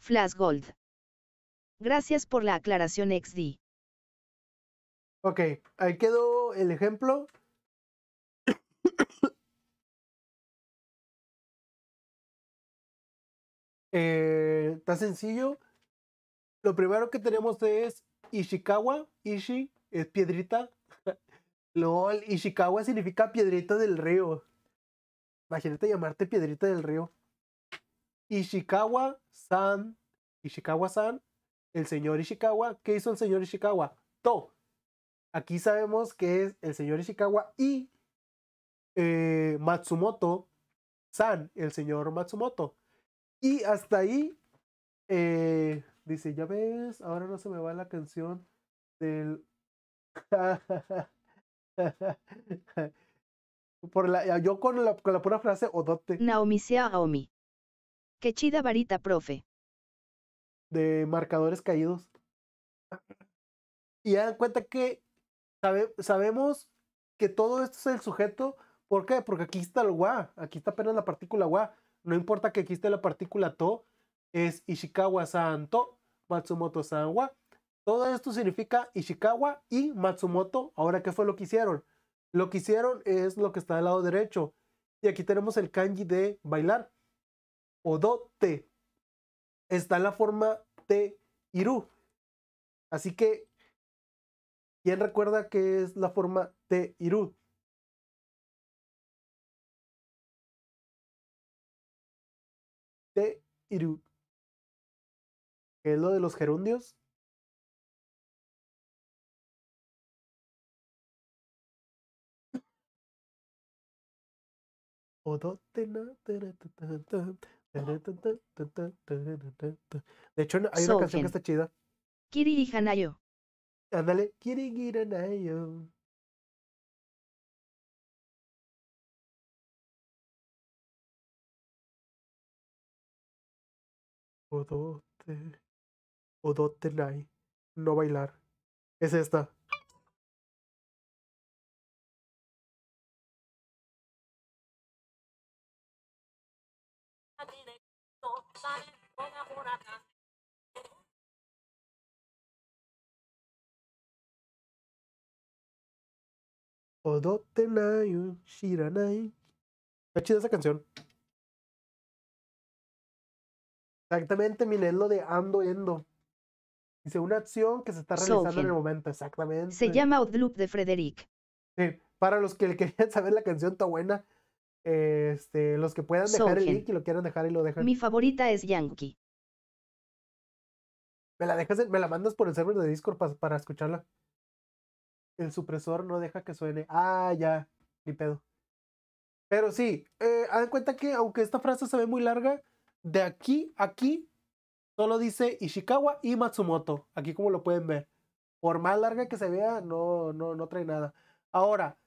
Flash Gold. Gracias por la aclaración XD. Ok, ahí quedó el ejemplo. Eh, está sencillo. Lo primero que tenemos es Ishikawa. Ishi es piedrita. LOL, Ishikawa significa piedrita del río. Imagínate llamarte piedrita del río. Ishikawa San Ishikawa-san, el señor Ishikawa. ¿Qué hizo el señor Ishikawa? To. Aquí sabemos que es el señor Ishikawa y eh, Matsumoto-san, el señor Matsumoto. Y hasta ahí, eh, dice, ya ves, ahora no se me va la canción del... Por yo con la, pura frase odote. Naomi sea Qué chida varita, profe de marcadores caídos. Y dan cuenta que sabemos que todo esto es el sujeto. ¿Por qué? Porque aquí está el gua aquí está apenas la partícula gua No importa que aquí esté la partícula to, es Ishikawa-san to, Matsumoto-san Todo esto significa Ishikawa y Matsumoto. Ahora, ¿qué fue lo que hicieron? Lo que hicieron es lo que está del lado derecho. Y aquí tenemos el kanji de bailar. Odote está la forma de Irú. Así que, ¿quién recuerda que es la forma de Irú? De iru. ¿Qué es lo de los gerundios? De hecho, hay una canción que está chida. Kiri y Hanayo. Ándale, Kiri y Hanayo. Odote. Odote Lai. No bailar. Es esta. Odotenayun Shiranai. Está chida esa canción. Exactamente, miren, lo de ando endo. Dice una acción que se está realizando en el momento, exactamente. Se llama Outloop de Frederick. para los que querían saber la canción está buena. Este, los que puedan dejar el link y lo quieran dejar y lo dejan. Mi favorita es Yankee. Me la dejas, me la mandas por el server de Discord para escucharla el supresor no deja que suene. Ah, ya, ni pedo. Pero sí, eh, en cuenta que aunque esta frase se ve muy larga, de aquí a aquí solo dice Ishikawa y Matsumoto. Aquí como lo pueden ver. Por más larga que se vea, no, no, no trae nada. Ahora,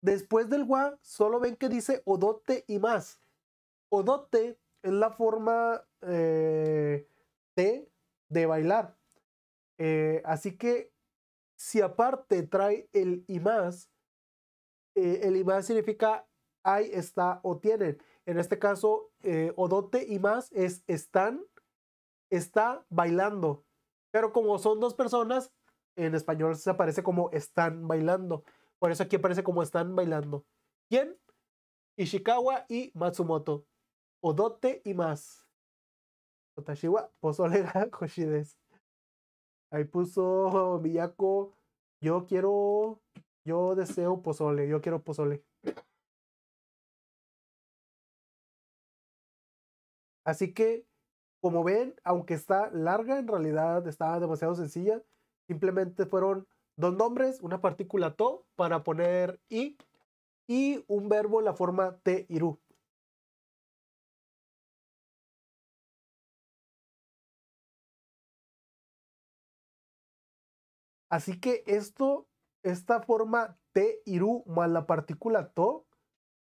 después del wa, solo ven que dice Odote y más. Odote es la forma eh, de, de bailar. Eh, así que si aparte trae el y más, eh, el y más significa hay, está o tienen. En este caso, eh, odote y más es están, está bailando. Pero como son dos personas, en español se aparece como están bailando. Por eso aquí aparece como están bailando. ¿Quién? Ishikawa y Matsumoto. Odote y más. Otashiwa, pozole koshides. Ahí puso Villaco, yo quiero, yo deseo pozole, yo quiero pozole. Así que, como ven, aunque está larga, en realidad estaba demasiado sencilla. Simplemente fueron dos nombres, una partícula to para poner i y un verbo en la forma te iru. Así que esto, esta forma te iru más la partícula to,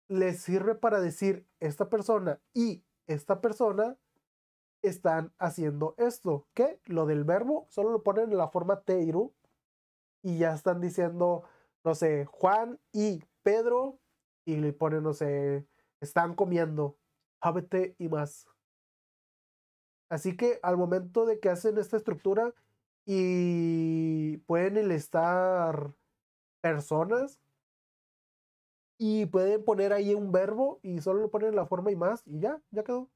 le sirve para decir esta persona y esta persona están haciendo esto. ¿qué? lo del verbo solo lo ponen en la forma te iru y ya están diciendo, no sé, Juan y Pedro y le ponen, no sé, están comiendo, hábete y más. Así que al momento de que hacen esta estructura, y pueden estar personas y pueden poner ahí un verbo y solo ponen la forma y más y ya, ya quedó.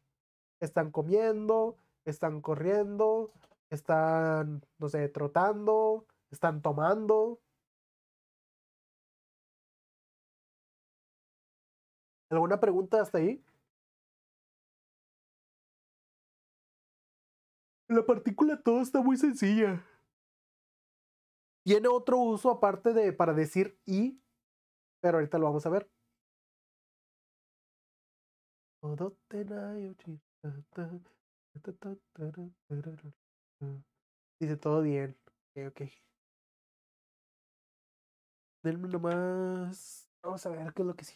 Están comiendo, están corriendo, están, no sé, trotando, están tomando. ¿Alguna pregunta hasta ahí? La partícula todo está muy sencilla. Tiene otro uso aparte de para decir y, pero ahorita lo vamos a ver. Dice todo bien. Ok, ok. Denme nomás. Vamos a ver qué es lo que sí.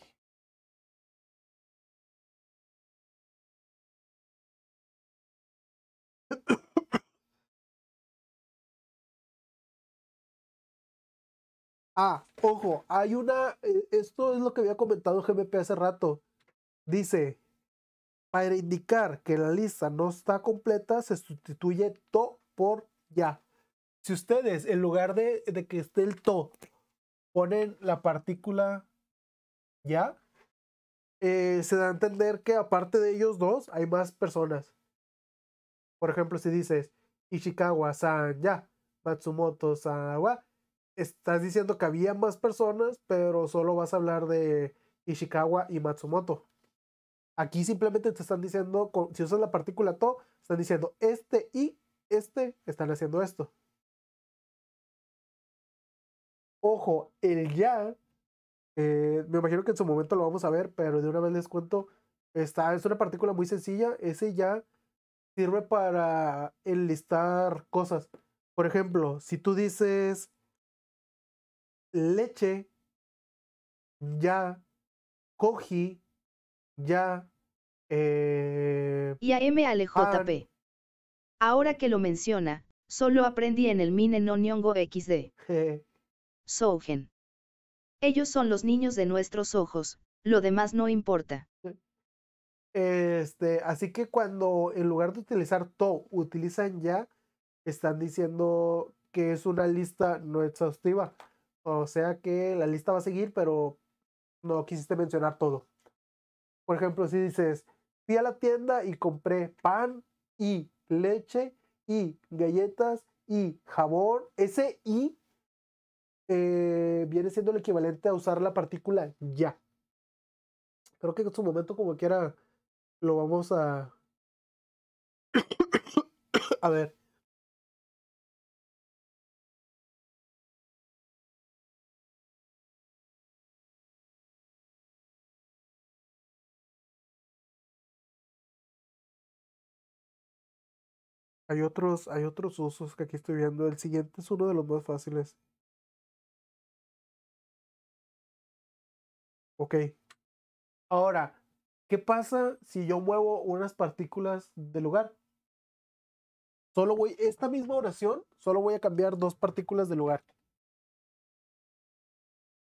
ah, ojo, hay una. Eh, esto es lo que había comentado GMP hace rato. Dice: Para indicar que la lista no está completa, se sustituye to por ya. Si ustedes, en lugar de, que esté el to, ponen la partícula ya, eh, se da a entender que aparte de ellos dos, hay más personas. Por ejemplo, si dices Ishikawa san ya, Matsumoto san wa, estás diciendo que había más personas, pero solo vas a hablar de Ishikawa y Matsumoto. Aquí simplemente te están diciendo, si usas la partícula to, están diciendo este y este están haciendo esto. Ojo, el ya, eh, me imagino que en su momento lo vamos a ver, pero de una vez les cuento, está, es una partícula muy sencilla, ese ya sirve para enlistar cosas. Por ejemplo, si tú dices leche, ya, coji, ya. Eh, y a M. p Ahora que lo menciona, solo aprendí en el Mine no XD. Sougen. Ellos son los niños de nuestros ojos, lo demás no importa. Este, así que cuando en lugar de utilizar to, utilizan ya, están diciendo que es una lista no exhaustiva. O sea que la lista va a seguir, pero no quisiste mencionar todo. Por ejemplo, si dices, fui a la tienda y compré pan y leche y galletas y jabón, ese y eh, viene siendo el equivalente a usar la partícula ya. Creo que en su momento como que era lo vamos a... a ver. Hay otros, hay otros usos que aquí estoy viendo. El siguiente es uno de los más fáciles. Ok. Ahora, ¿Qué pasa si yo muevo unas partículas de lugar? Solo voy, esta misma oración, solo voy a cambiar dos partículas de lugar.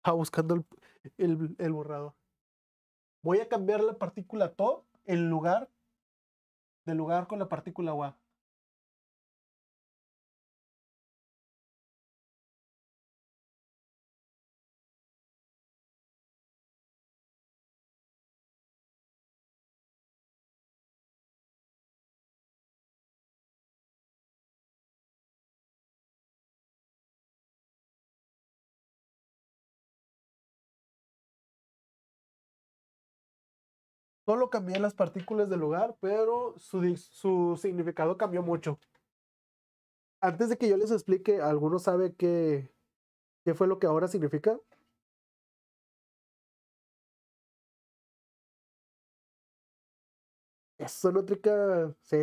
Ah, buscando el, el, el borrador. Voy a cambiar la partícula to en lugar de lugar con la partícula wa. Solo cambié las partículas del lugar, pero su, significado cambió mucho. Antes de que yo les explique, ¿alguno sabe qué, qué fue lo que ahora significa? Eso no trica. Sí,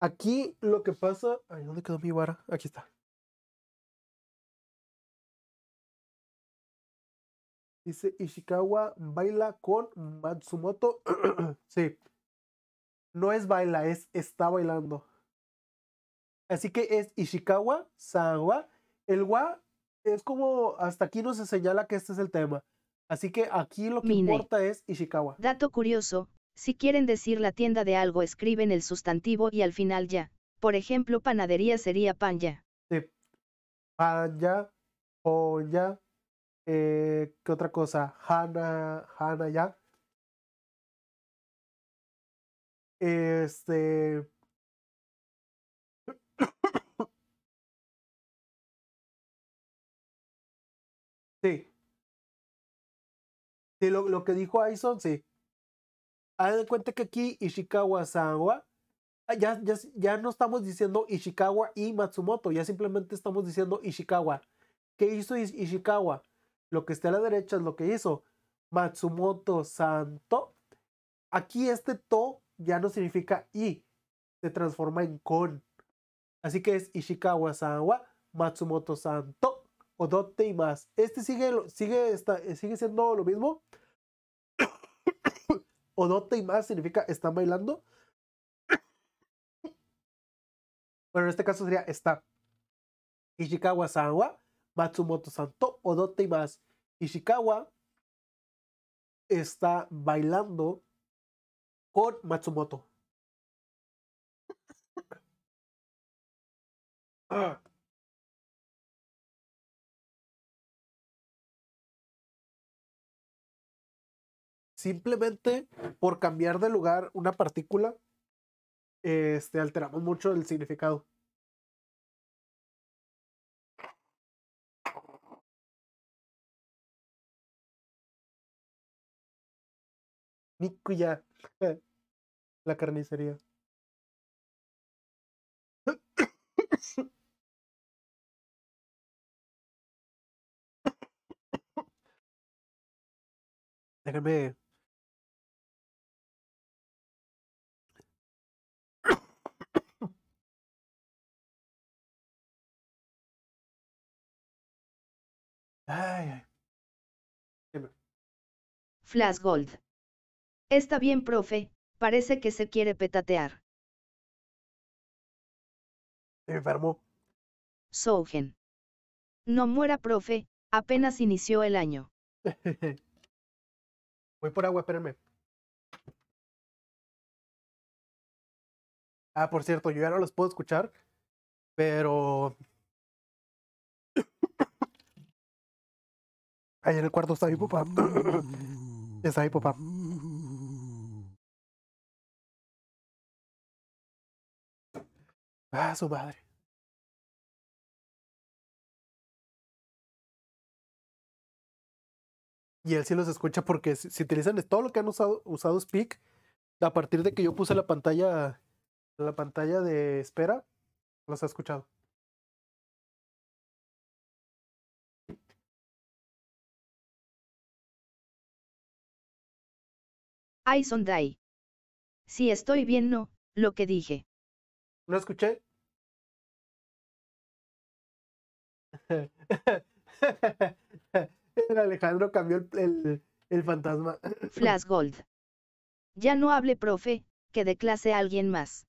Aquí lo que pasa. Ay, ¿dónde quedó mi vara? Aquí está. Dice Ishikawa baila con Matsumoto. sí. No es baila, es está bailando. Así que es Ishikawa, Sawa. El wa es como hasta aquí no se señala que este es el tema. Así que aquí lo que importa es Ishikawa. Dato curioso, si quieren decir la tienda de algo escriben el sustantivo y al final ya. Por ejemplo, panadería sería panya. Sí. o ya. Eh, ¿Qué otra cosa? Hana, ya. Este. sí. Sí, lo, que dijo Aison, sí. Hagan de cuenta que aquí Ishikawa Sangua, ah, Ya, ya, ya, no estamos diciendo Ishikawa y Matsumoto, ya simplemente estamos diciendo Ishikawa. ¿Qué hizo Ishikawa? Lo que está a la derecha es lo que hizo Matsumoto Santo. Aquí este to ya no significa i, se transforma en con. Así que es Ishikawa Sanwa, Matsumoto Santo, Odote y más. Este sigue, sigue, está, eh, sigue siendo lo mismo. Odote y más significa está bailando. Bueno en este caso sería está. Ishikawa Sanwa, Matsumoto Santo Odote y más. Ishikawa está bailando con Matsumoto. Simplemente por cambiar de lugar una partícula, este, alteramos mucho el significado. ya eh, La carnicería. déjame ay. Flash Gold. Está bien, profe, parece que se quiere petatear. Enfermo. Sougen. No muera, profe, apenas inició el año. Voy por agua, espérenme. Ah, por cierto, yo ya no los puedo escuchar, pero... Ahí en el cuarto está mi papá. Está ahí, papá. Ah, su padre. Y él sí los escucha porque si, utilizan todo lo que han usado, Speak, a partir de que yo puse la pantalla, la pantalla de espera, los ha escuchado. I Sunday. Si estoy bien, no, lo que dije. No escuché. el Alejandro cambió el, el, fantasma. Flash Gold. Ya no hable, profe, que de clase alguien más.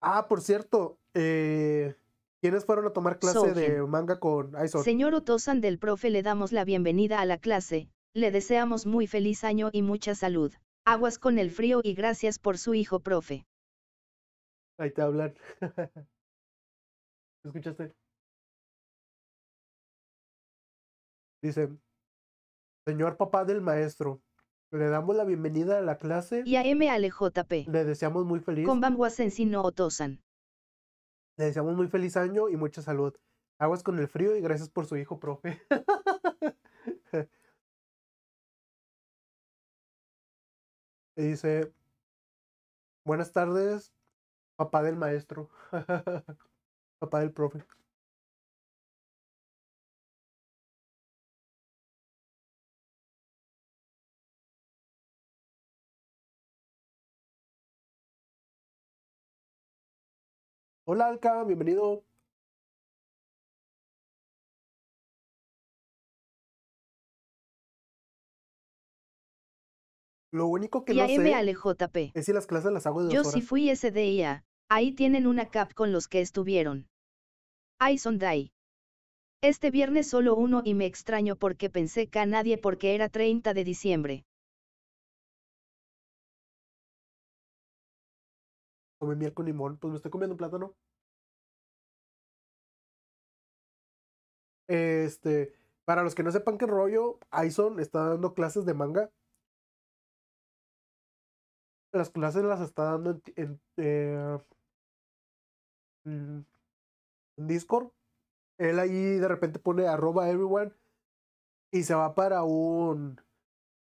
Ah, por cierto, eh, ¿quiénes fueron a tomar clase de manga con Señor Otosan del profe, le damos la bienvenida a la clase, le deseamos muy feliz año y mucha salud. Aguas con el frío y gracias por su hijo, profe. Ahí te hablan. ¿Escuchaste? Dice, señor papá del maestro, le damos la bienvenida a la clase. Y a M. Le deseamos muy feliz. Con sino Otosan. Le deseamos muy feliz año y mucha salud. Aguas con el frío y gracias por su hijo, profe. y dice, buenas tardes, papá del maestro. papá del profe. Hola Alka, bienvenido. Lo único que no sé es si las clases las hago de Yo horas. sí fui SDIA. Ahí tienen una cap con los que estuvieron. son Sunday. Este viernes solo uno y me extraño porque pensé que a nadie porque era 30 de diciembre. me miel con limón, pues me estoy comiendo un plátano. Este, para los que no sepan qué rollo, Aison está dando clases de manga. Las clases las está dando eh, en, Discord. Él ahí de repente pone arroba everyone y se va para un,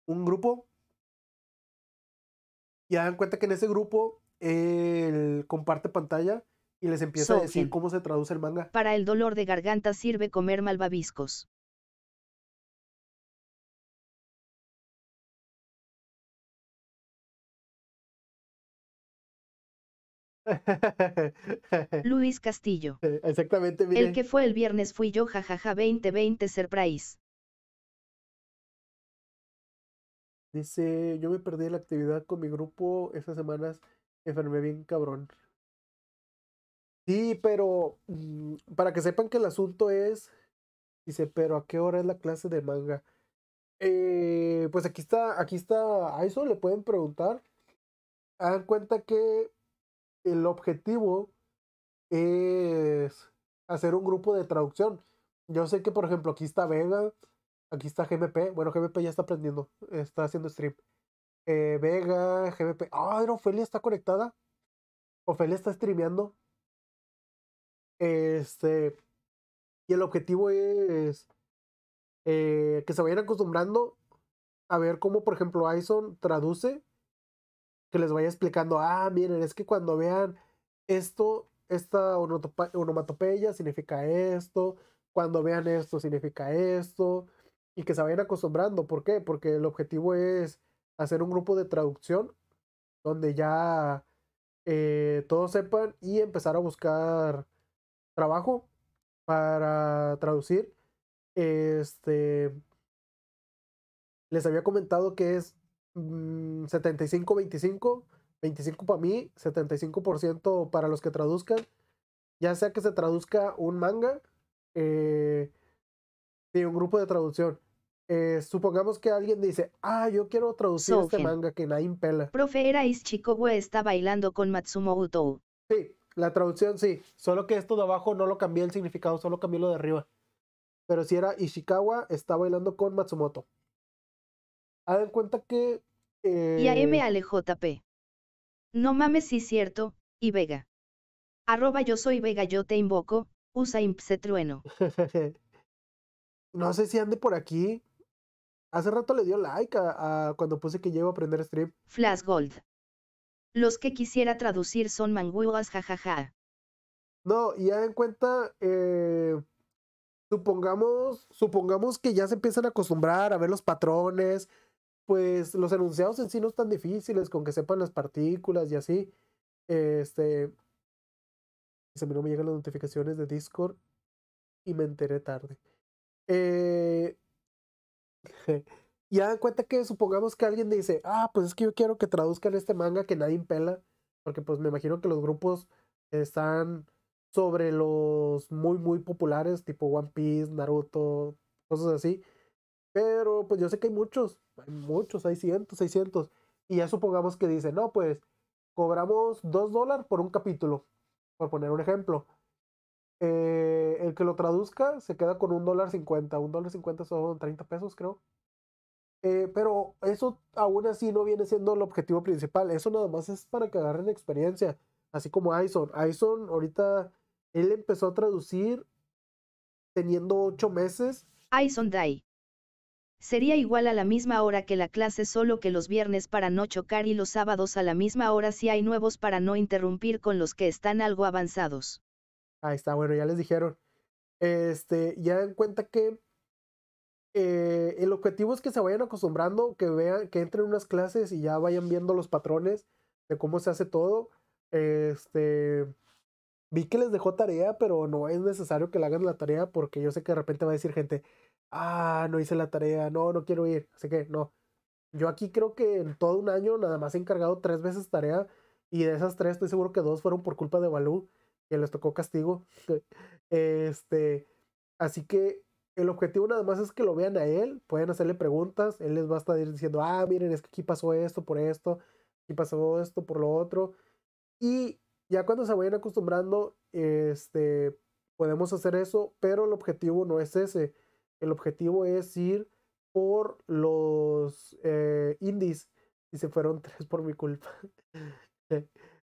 un grupo. Y dan cuenta que en ese grupo el comparte pantalla y les empieza a decir cómo se traduce el manga. Para el dolor de garganta sirve comer malvaviscos. Luis Castillo. Exactamente, El que fue el viernes fui yo, jajaja, 2020 Surprise. Dice, yo me perdí la actividad con mi grupo estas semanas enfermé bien cabrón. Sí, pero mm, para que sepan que el asunto es, dice, pero ¿a qué hora es la clase de manga? Eh, pues aquí está, aquí está, a eso le pueden preguntar. Hagan cuenta que el objetivo es hacer un grupo de traducción. Yo sé que, por ejemplo, aquí está Vega, aquí está GMP. Bueno, GMP ya está aprendiendo, está haciendo stream. Eh, Vega, GBP. Ah, oh, Ofelia está conectada. Ofelia está streameando. Este. Y el objetivo es eh, que se vayan acostumbrando a ver cómo, por ejemplo, Ison traduce. Que les vaya explicando. Ah, miren, es que cuando vean esto, esta onomatopeya significa esto. Cuando vean esto, significa esto. Y que se vayan acostumbrando. ¿Por qué? Porque el objetivo es hacer un grupo de traducción donde ya eh, todos sepan y empezar a buscar trabajo para traducir. Este les había comentado que es 75-25, mm, 25 para mí, 75% para los que traduzcan. Ya sea que se traduzca un manga, eh, de un grupo de traducción. Eh, supongamos que alguien dice, ah, yo quiero traducir este manga que nadie impela. Profe, era Ishikawa está bailando con Matsumoto. Sí, la traducción sí, solo que esto de abajo no lo cambié el significado, solo cambié lo de arriba. Pero si era Ishikawa está bailando con Matsumoto. Hagan cuenta que... Y a M eh, No mames, sí cierto, y Vega. Arroba yo soy Vega, yo te invoco, usa impse trueno. no sé si ande por aquí, Hace rato le dio like a, cuando puse que llevo a aprender strip. Flash Gold. Los que quisiera traducir son manguas, jajaja. No, ya en cuenta, eh, supongamos, supongamos que ya se empiezan a acostumbrar a ver los patrones, pues los enunciados en sí no están difíciles, con que sepan las partículas y así. Este. Se me no me llegan las notificaciones de Discord y me enteré tarde. Eh, y dan cuenta que supongamos que alguien dice, ah, pues es que yo quiero que traduzcan este manga que nadie impela, porque pues me imagino que los grupos están sobre los muy, muy populares, tipo One Piece, Naruto, cosas así. Pero pues yo sé que hay muchos, hay muchos, hay cientos, hay Y ya supongamos que dice no, pues cobramos 2 dólares por un capítulo, por poner un ejemplo. Eh, el que lo traduzca se queda con un dólar cincuenta. Un dólar cincuenta son 30 pesos, creo. Eh, pero eso aún así no viene siendo el objetivo principal. Eso nada más es para que agarren experiencia. Así como Aison, Aison ahorita, él empezó a traducir teniendo ocho meses. Aison Day. Sería igual a la misma hora que la clase solo que los viernes para no chocar y los sábados a la misma hora si hay nuevos para no interrumpir con los que están algo avanzados. Ahí está, bueno, ya les dijeron. Este, ya dan cuenta que eh, el objetivo es que se vayan acostumbrando, que vean, que entren unas clases y ya vayan viendo los patrones de cómo se hace todo. Este, vi que les dejó tarea, pero no es necesario que le hagan la tarea porque yo sé que de repente va a decir gente, ah, no hice la tarea, no, no quiero ir, así que no. Yo aquí creo que en todo un año nada más he encargado tres veces tarea y de esas tres estoy seguro que dos fueron por culpa de Balú que les tocó castigo. Este, así que el objetivo nada más es que lo vean a él, pueden hacerle preguntas, él les va a estar diciendo, ah, miren, es que aquí pasó esto por esto, aquí pasó esto por lo otro. Y ya cuando se vayan acostumbrando, este, podemos hacer eso, pero el objetivo no es ese. El objetivo es ir por los eh, indies y se fueron tres por mi culpa.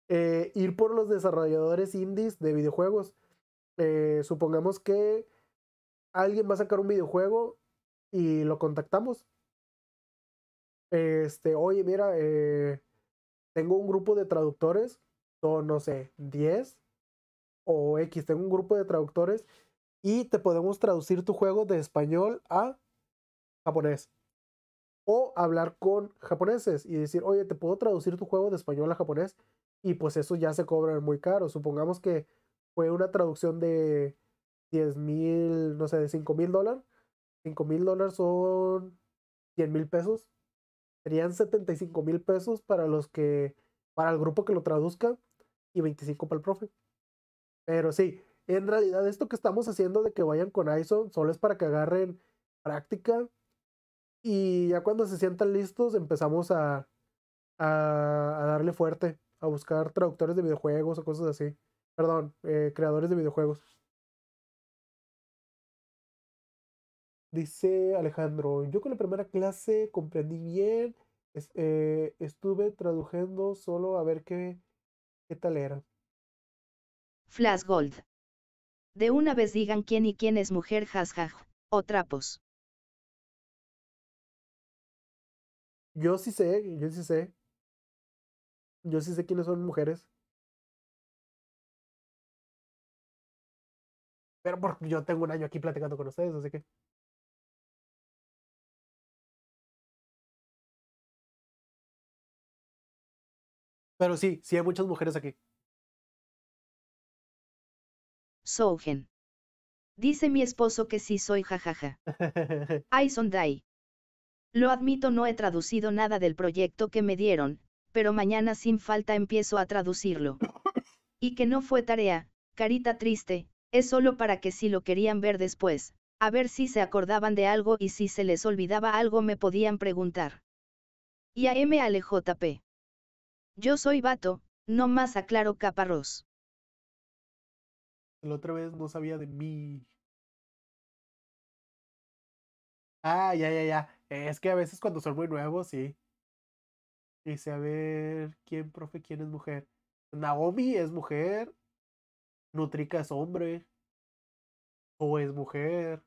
Eh, ir por los desarrolladores indies de videojuegos. Eh, supongamos que alguien va a sacar un videojuego y lo contactamos. Este, oye, mira, eh, tengo un grupo de traductores, son, no sé, 10 o X, tengo un grupo de traductores y te podemos traducir tu juego de español a japonés. O hablar con japoneses y decir, oye, te puedo traducir tu juego de español a japonés y pues eso ya se cobra muy caro. Supongamos que fue una traducción de 10 mil, no sé, de 5 mil dólares. 5 mil dólares son 100 mil pesos. Serían 75 mil pesos para los que, para el grupo que lo traduzca y 25 para el profe. Pero sí, en realidad esto que estamos haciendo de que vayan con ISO solo es para que agarren práctica y ya cuando se sientan listos empezamos a, a darle fuerte a buscar traductores de videojuegos o cosas así. Perdón, eh, creadores de videojuegos. Dice Alejandro, yo con la primera clase comprendí bien, eh, estuve traduciendo solo a ver qué, qué tal era. Flash Gold. De una vez digan quién y quién es mujer, jajaj, o trapos. Yo sí sé, yo sí sé. Yo sí sé quiénes son mujeres. Pero porque yo tengo un año aquí platicando con ustedes, así que. Pero sí, sí hay muchas mujeres aquí. Sougen. Dice mi esposo que sí soy jajaja. Aison Dai. Lo admito, no he traducido nada del proyecto que me dieron, pero mañana sin falta empiezo a traducirlo. Y que no fue tarea, carita triste, es solo para que si lo querían ver después, a ver si se acordaban de algo y si se les olvidaba algo me podían preguntar. Y a M. P. Yo soy vato, no más aclaro caparrós. La otra vez no sabía de mí. Ah, ya, ya, ya. Es que a veces cuando son muy nuevos, sí. Dice, a ver, ¿quién, profe, quién es mujer? Naomi es mujer. Nutrica es hombre. O es mujer.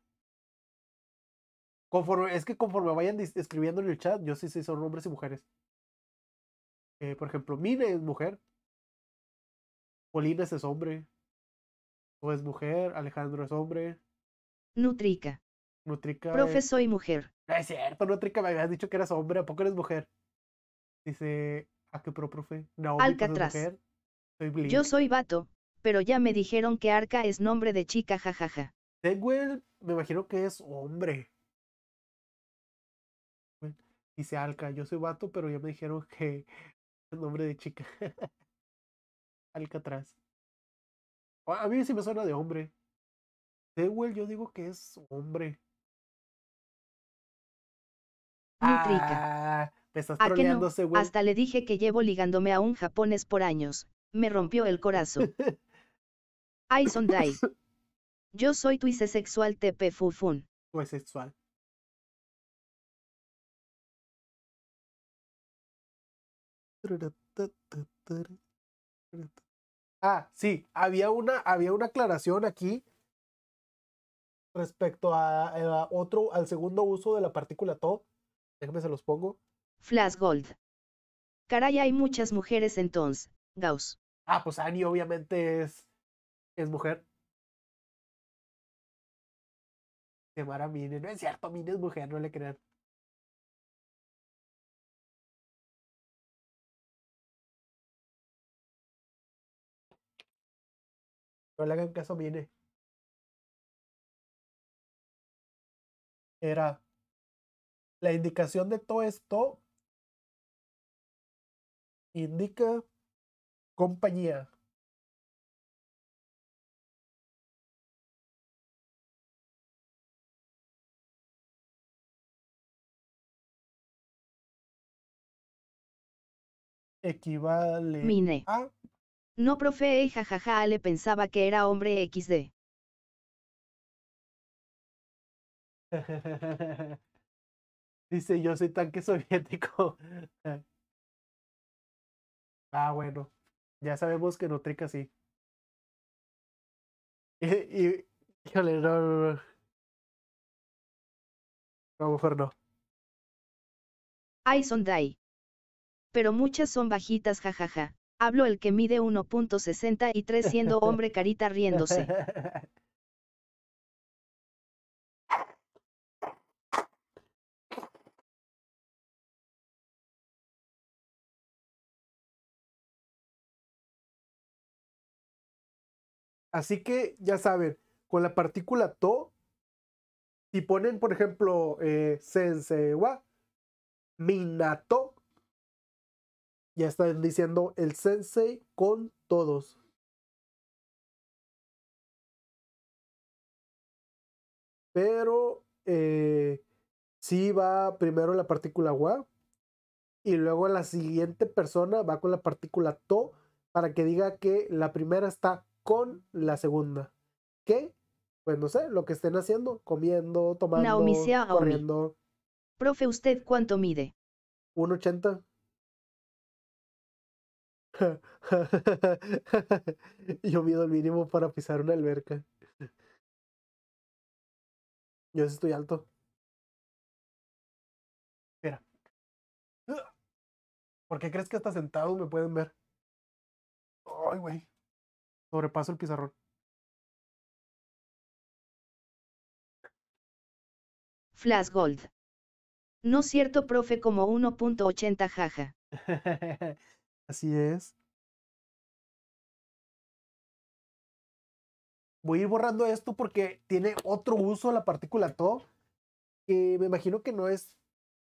Conforme, es que conforme vayan escribiendo en el chat, yo sí sé si son hombres y mujeres. Eh, por ejemplo, Mine es mujer. Polines es hombre. O es mujer. Alejandro es hombre. Nutrica. Nutrica. Profe, soy mujer. No es cierto, Nutrica, me habías dicho que eras hombre, ¿a poco eres mujer? Dice, ¿a ah, qué profe? No, pues, Alcatraz. Soy Yo soy vato, pero ya me dijeron que Arca es nombre de chica, jajaja. Deadwell, me imagino que es hombre. Dice Alca, yo soy vato, pero ya me dijeron que es nombre de chica. Alcatraz. A mí sí me suena de hombre. Dewell, yo digo que es hombre. Nutrica. Hasta le dije que llevo ligándome a un japonés por años. Me rompió el corazón. Yo soy tu sexual fufun. Ah, sí, había una, había una aclaración aquí respecto a, otro, al segundo uso de la partícula to. Déjame se los pongo. Flash Gold. Caray, hay muchas mujeres entonces, Gauss. Ah, pues Annie obviamente es, es mujer. Quemar Mine, no es cierto, Mine es mujer, no le crean. No le hagan caso, Mine. Era la indicación de todo esto indica compañía. Equivale Mine. No, profe, jajaja, le pensaba que era hombre XD. Dice, yo soy tanque soviético. Ah, bueno. Ya sabemos que Nutrica sí. Y, y híjole, no, no, no. No, mejor no. Pero muchas son bajitas, jajaja. Hablo el que mide 1.63 siendo hombre carita riéndose. Así que ya saben, con la partícula to, si ponen, por ejemplo, eh, Sensei wa minato, ya están diciendo el sensei con todos. Pero eh, si va primero la partícula wa y luego la siguiente persona va con la partícula to para que diga que la primera está con la segunda. ¿Qué? pues no sé, lo que estén haciendo, comiendo, tomando, Naomi corriendo. Profe, ¿usted cuánto mide? 1,80. Yo mido el mínimo para pisar una alberca. Yo estoy alto. Espera ¿Por qué crees que hasta sentado me pueden ver? Ay, güey. Sobrepaso el pizarrón. Flash Gold. No cierto, profe, como 1.80 jaja. Así es. Voy a ir borrando esto porque tiene otro uso la partícula to, que me imagino que no es...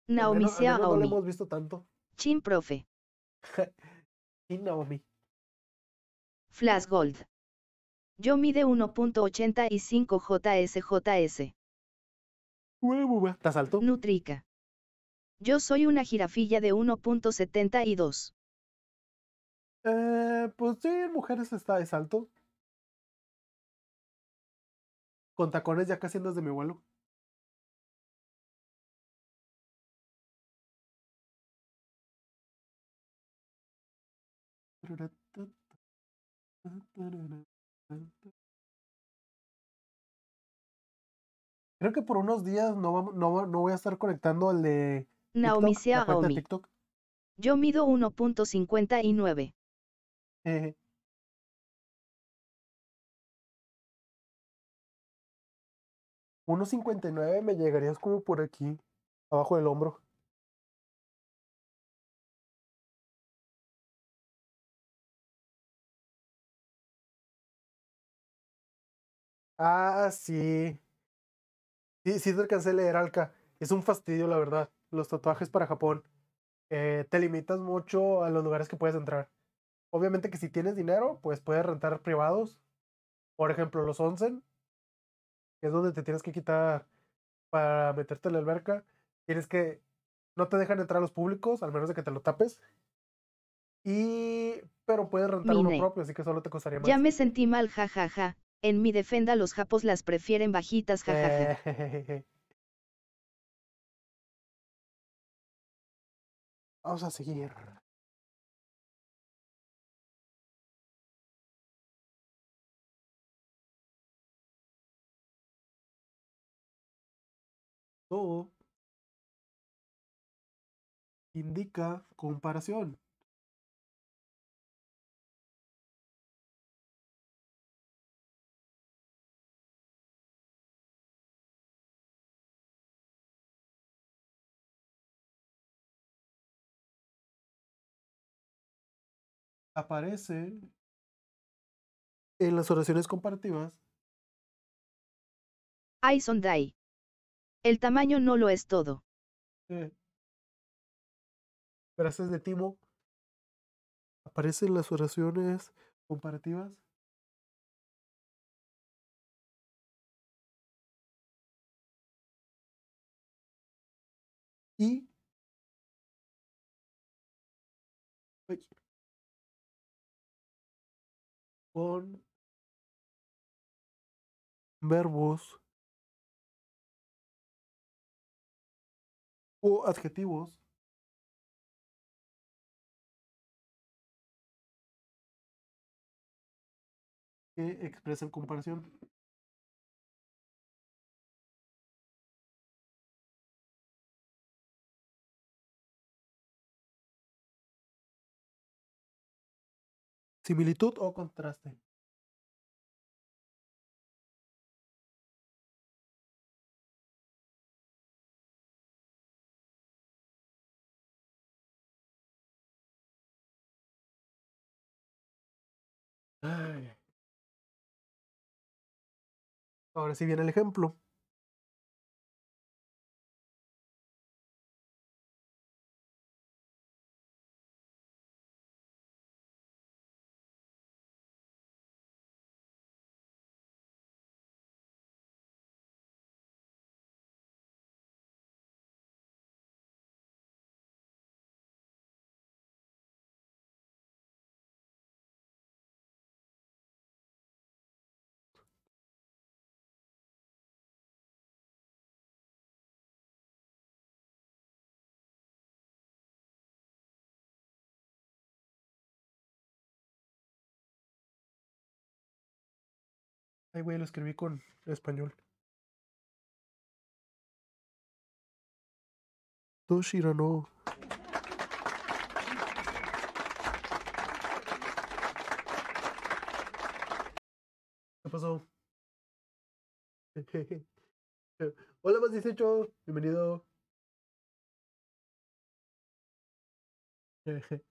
Naomi sea No lo hemos visto tanto. Chin, profe. Chin, Naomi. Flash Gold. Yo mide 1.85 JSJS. ¿Estás ¿te Nutrica. Yo soy una jirafilla de 1.72. Eh, pues sí, mujeres está de salto. Con tacones ya casi andas de mi vuelo. Creo que por unos días no, voy a estar conectando el de Naomi TikTok, Yo mido 1.59. ¿1.59 me llegarías como por aquí, abajo del hombro? Ah, sí. Sí, sí te alcancé leer, Es un fastidio, la verdad. Los tatuajes para Japón. Eh, te limitas mucho a los lugares que puedes entrar. Obviamente que si tienes dinero, pues puedes rentar privados. Por ejemplo, los onsen, es donde te tienes que quitar para meterte en la alberca. Tienes que... No te dejan entrar a los públicos, al menos de que te lo tapes. Y... Pero puedes rentar uno propio, así que solo te costaría más. Ya me sentí mal, jajaja. En mi defensa, los japos las prefieren bajitas, jajaja. Vamos a seguir. Todo indica comparación. aparece en las oraciones comparativas. Ay, day. El tamaño no lo es todo. Gracias de Timo. Aparecen las oraciones comparativas. Y con verbos o adjetivos que expresan comparación. ¿Similitud o contraste? Ahora sí viene el ejemplo. Ay, güey, lo escribí con español. Toshira no. ¿Qué pasó? Hola, más 18. Bienvenido.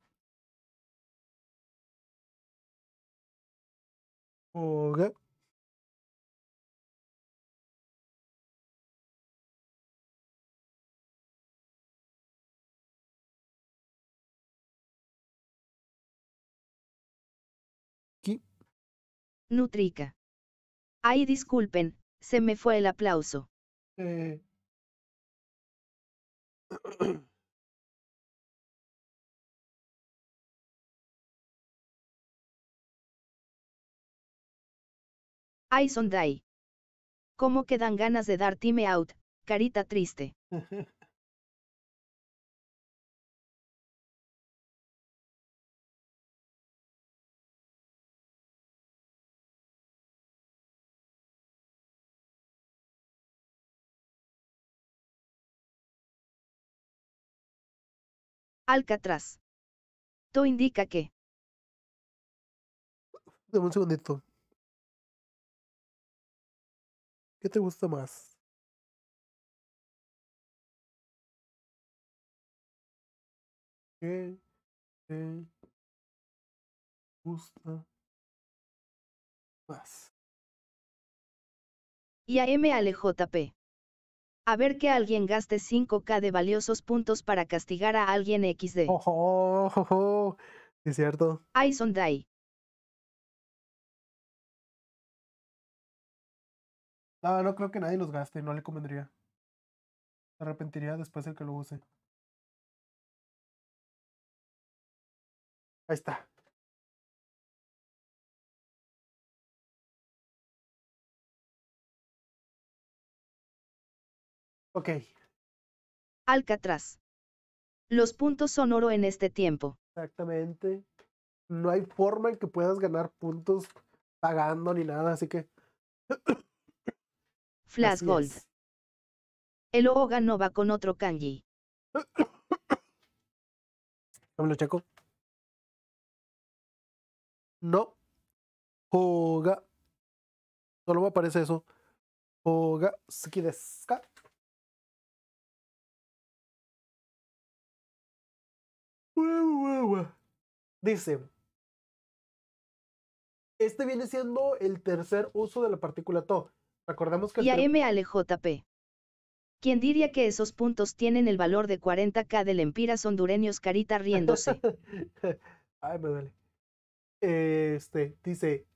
Oga. Nutrica. Ay, disculpen, se me fue el aplauso. Eh. Ay, Sonday. ¿Cómo quedan ganas de dar time out, carita triste? Alcatraz. ¿Tú indica que. de un ¿Qué te gusta más? ¿Qué te gusta más? I-A-M-A-L-E-J-P. A ver que alguien gaste 5K de valiosos puntos para castigar a alguien XD. Oh, oh, oh, oh. Es cierto. Ison Die. No, no creo que nadie los gaste, no le convendría. Se arrepentiría después el que lo use. Ahí está. Ok. Alcatraz. Los puntos son oro en este tiempo. Exactamente. No hay forma en que puedas ganar puntos pagando ni nada, así que. Flash Gold. El Oga no va con otro kanji. lo checo No. Hoga. Solo me aparece eso. Hoga. Dice, este viene siendo el tercer uso de la partícula TO. Recordemos que... Y a p ¿Quién diría que esos puntos tienen el valor de 40k del Empira hondureños carita riéndose? Ay, me duele. Este, dice...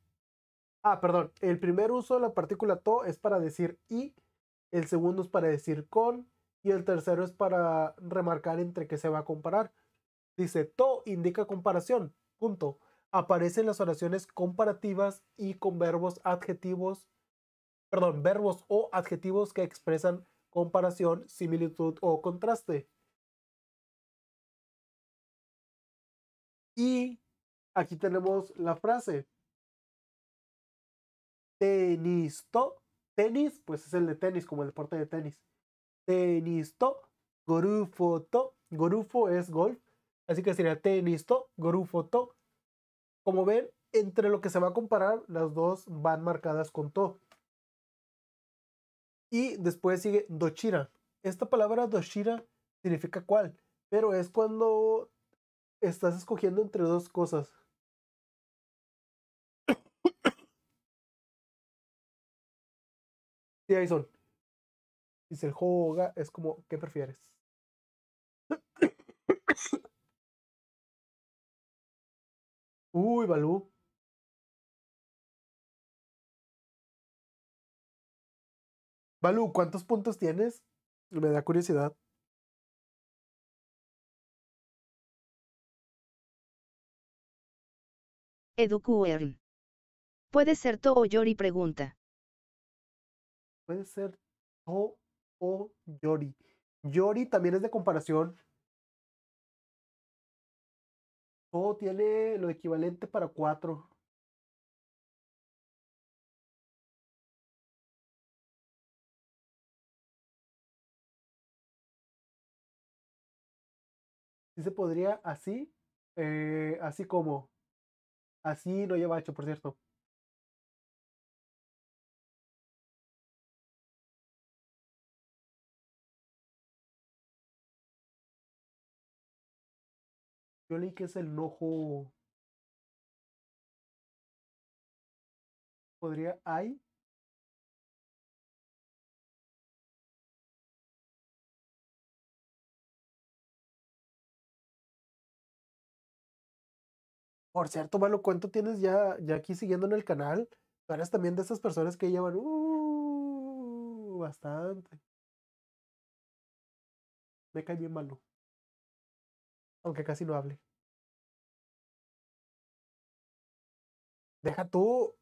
Ah, perdón. El primer uso de la partícula to es para decir y, el segundo es para decir con, y el tercero es para remarcar entre qué se va a comparar. Dice, to indica comparación, punto. Aparecen las oraciones comparativas y con verbos adjetivos, perdón, verbos o adjetivos que expresan comparación, similitud o contraste. Y aquí tenemos la frase. tenis to, tenis, pues es el de tenis, como el deporte de tenis. Tenisto, to, gorufo es golf, Así que sería T listo, grufo to. Como ven, entre lo que se va a comparar, las dos van marcadas con to. Y después sigue dochira Esta palabra dochira significa cuál, pero es cuando estás escogiendo entre dos cosas. Sí, ahí son. Dice el joga, es como, ¿qué prefieres? Uy, Balú. Balú, ¿cuántos puntos tienes? Me da curiosidad. Educuer. Puede ser To o Yori pregunta. Puede ser To o Yori. Yori también es de comparación. tiene lo equivalente para cuatro. Sí se podría así, eh, así como. Así no lleva hecho, por cierto. Yo leí que es el ojo. Podría. ¿Hay? Por cierto, Malo, cuento tienes ya, ya aquí siguiendo en el canal? Tú eres también de esas personas que llevan uh, bastante. Me cae bien malo aunque casi no hable. Deja tú,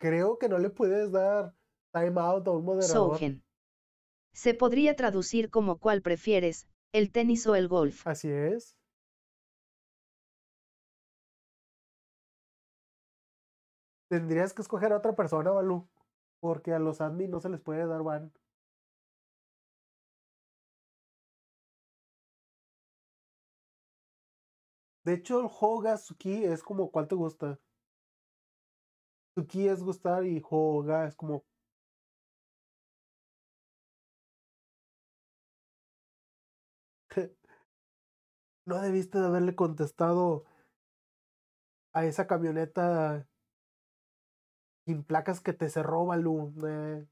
creo que no le puedes dar time out a un moderador. Se podría traducir como cuál prefieres, el tenis o el golf. Así es. Tendrías que escoger a otra persona, Balú, porque a los admin no se les puede dar ban. De hecho, el Hoga Suki es como ¿cuál te gusta? Suki es gustar y Hoga es como. no debiste de haberle contestado a esa camioneta sin placas que te cerró, roba eh.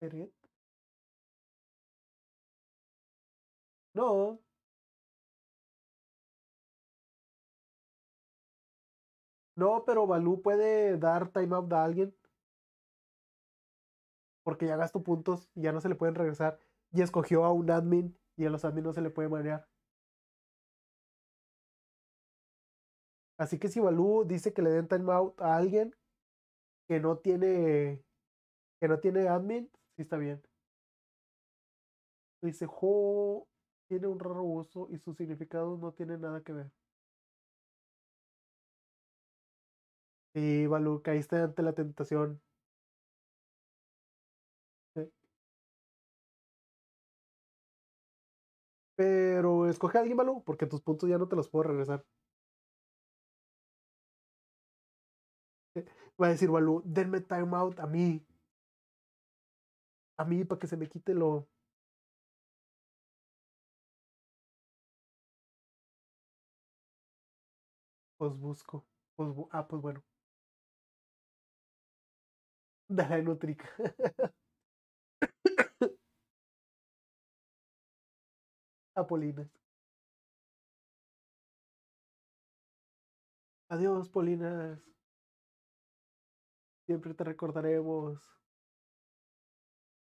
¿Sería? No. No, pero Balú puede dar timeout a alguien. Porque ya gastó puntos, y ya no se le pueden regresar. Y escogió a un admin y a los admins no se le puede manejar. Así que si Balú dice que le den timeout a alguien que no tiene que no tiene admin, sí está bien. Dice, jo, tiene un raro uso y su significado no tiene nada que ver. Sí, Balu, caíste ante la tentación. Pero escoge a alguien, Balú, porque tus puntos ya no te los puedo regresar. voy Va a decir Balu, denme out a mí. A mí para que se me quite lo, Os pues, busco. Pues, ah, pues bueno. Dale A Apolina. Adiós, Polinas. Siempre te recordaremos.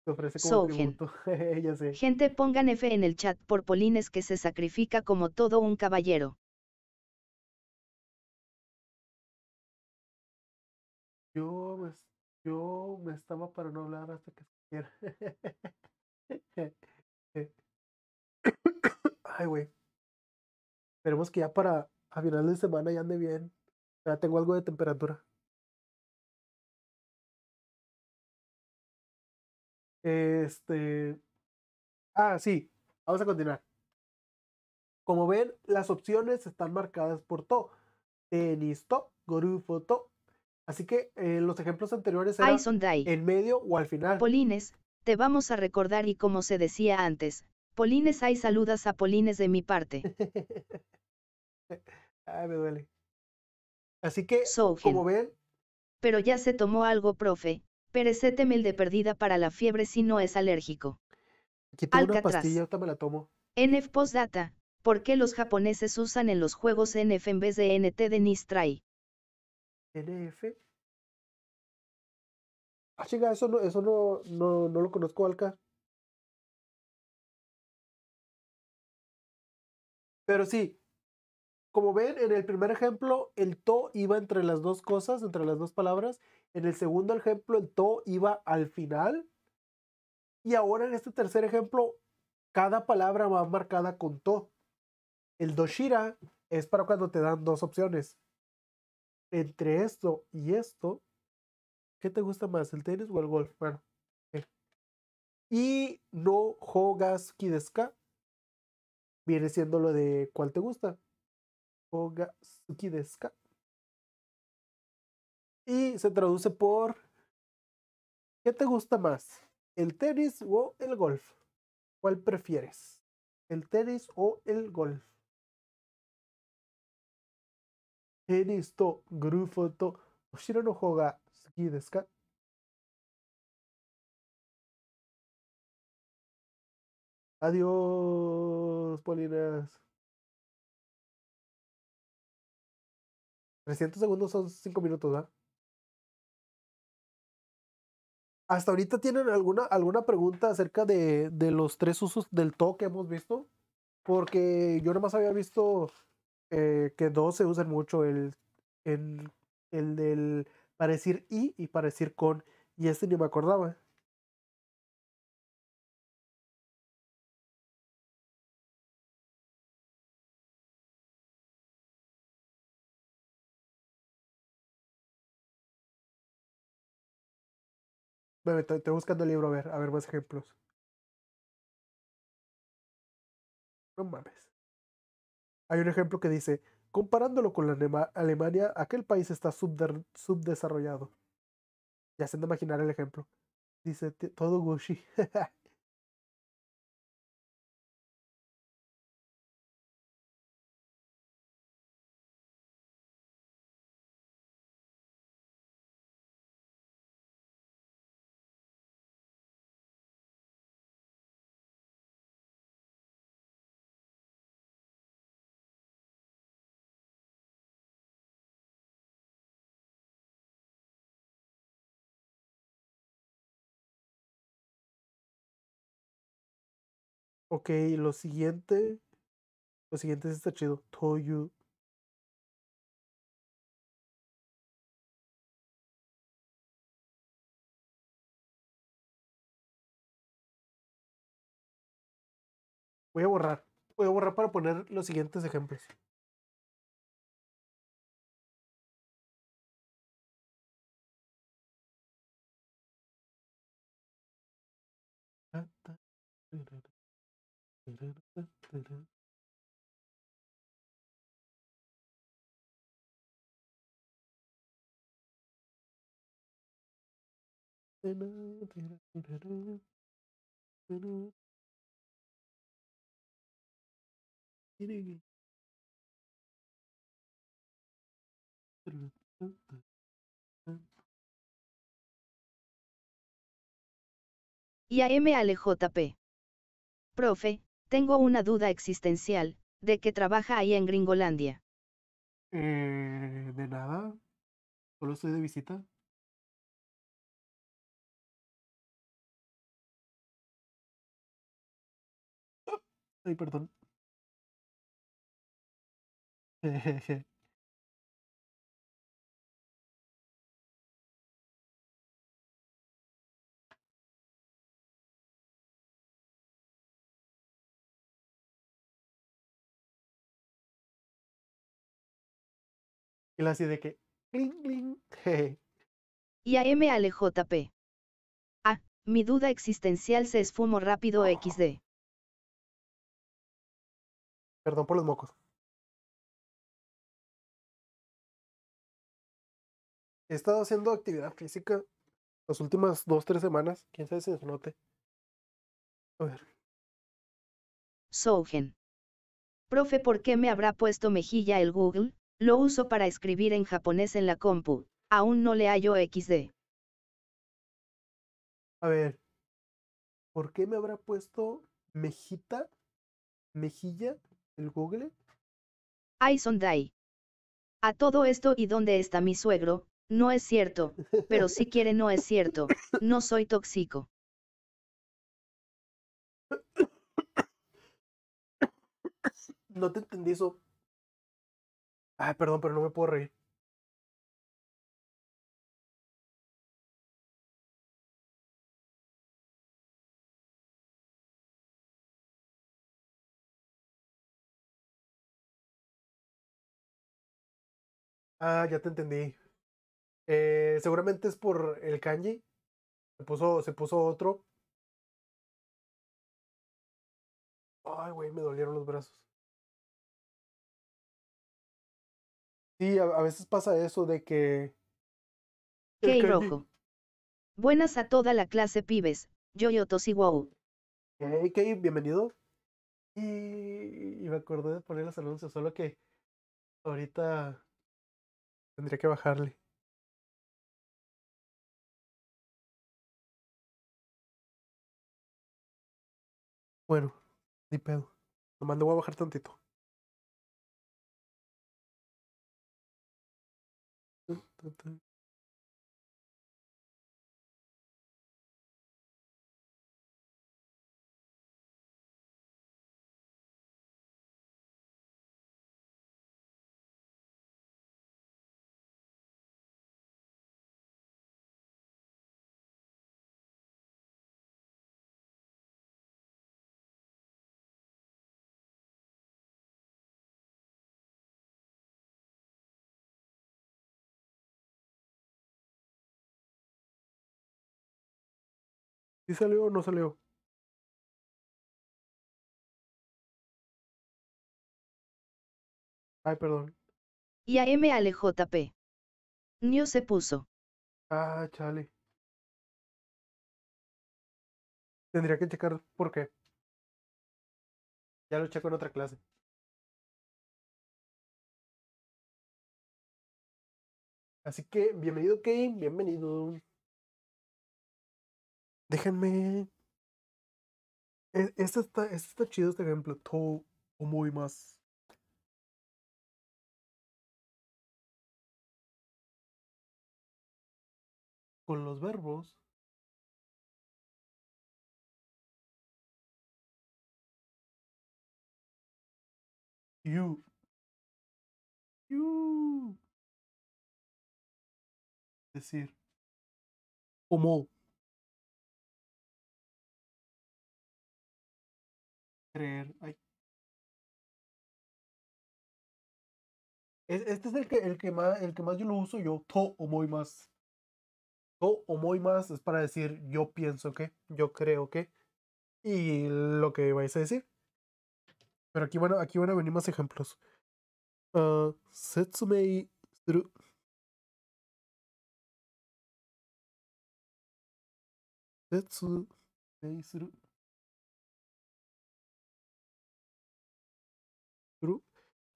Te ofrece como Gente, pongan F en el chat por Polines que se sacrifica como todo un caballero. yo me, pues, yo me estaba para no hablar hasta que se Ay, güey. Esperemos que ya para a final de semana ya ande bien. Ya tengo algo de temperatura. Este. Ah, sí. Vamos a continuar. Como ven, las opciones están marcadas por to. Tenis to, foto, Así que eh, los ejemplos anteriores eran en medio o al final. Polines, te vamos a recordar y como se decía antes, Polines hay saludas a Polines de mi parte. Ay, me duele. Así que, como ven... Pero ya se tomó algo, profe. mil de perdida para la fiebre si no es alérgico. Aquí tengo una pastilla, ahorita me la tomo. NF Postdata. ¿Por qué los japoneses usan en los juegos NF en vez de NT de Nistrai? NF. Ah, chinga, eso no, eso no, lo conozco, Alca. Pero sí, como ven, en el primer ejemplo el to iba entre las dos cosas, entre las dos palabras. En el segundo ejemplo el to iba al final. Y ahora en este tercer ejemplo, cada palabra va marcada con to. El doshira es para cuando te dan dos opciones entre esto y esto, ¿qué te gusta más, el tenis o el golf? Bueno, eh. y no jogas kideska, viene siendo lo de cuál te gusta. Jogas kideska. Y se traduce por ¿Qué te gusta más? ¿El tenis o el golf? ¿Cuál prefieres? ¿El tenis o el golf? Adiós 300 segundos son 5 minutos, ¿verdad? Hasta ahorita tienen alguna, alguna pregunta acerca de, de los tres usos del TO que hemos visto. Porque yo nomás había visto eh, que dos se usan mucho, el, en el del para decir y y para decir con, y este ni me acordaba. Bueno, estoy, estoy buscando el libro a ver, a ver más ejemplos. No mames. Hay un ejemplo que dice, comparándolo con la Alemania, aquel país está subdesarrollado. Ya se de imaginar el ejemplo. Dice todo gushi Ok, lo siguiente. Lo siguiente está chido. Toyu. Voy a borrar. Voy a borrar para poner los siguientes ejemplos. Y A m Ale P. Profe, tengo una duda existencial, de que trabaja ahí en Gringolandia. Eh, de nada. Solo estoy de visita. Ay, perdón. Y la así de que, Y a M -A -J Ah, mi duda existencial se esfumó rápido XD. Perdón por los mocos. He estado haciendo actividad física las últimas dos, tres semanas. Quién sabe si se desnote? A ver. Sougen. Profe, ¿por qué me habrá puesto mejilla el Google? Lo uso para escribir en japonés en la compu, aún no le hallo XD. A ver, ¿por qué me habrá puesto mejita, mejilla, el Google? Ay, Sondai. A todo esto y dónde está mi suegro, no es cierto, pero si quiere no es cierto, no soy tóxico. No te entendí eso. Ay, ah, perdón, pero no me puedo reír. Ah, ya te entendí. Eh, seguramente es por el kanji. Se puso, se puso otro. Ay, güey, me dolieron los brazos. Sí, a, veces pasa eso de que... Hey, Rojo. Buenas a toda la clase pibes, yo yo Wow. Hey, Key, bienvenido. Y, me acordé de poner los anuncios, solo que ahorita tendría que bajarle. Bueno, ni pedo. Nomás lo voy a bajar tantito. 对对。¿Sí salió o no salió? Ay, perdón. Y a M. JP. New se puso. Ah, chale. Tendría que checar por qué. Ya lo checo en otra clase. Así que, bienvenido Kane, bienvenido. Déjenme. E-, este está, este está chido este ejemplo. Todo muy más. Con los verbos. You. You. Decir. Como. Este es el que, el que más, el que más yo lo uso yo, to o muy más. To o muy más es para decir yo pienso que, yo creo que, y lo que vais a decir. Pero aquí bueno, aquí van a venir más ejemplos. Ah, setsumei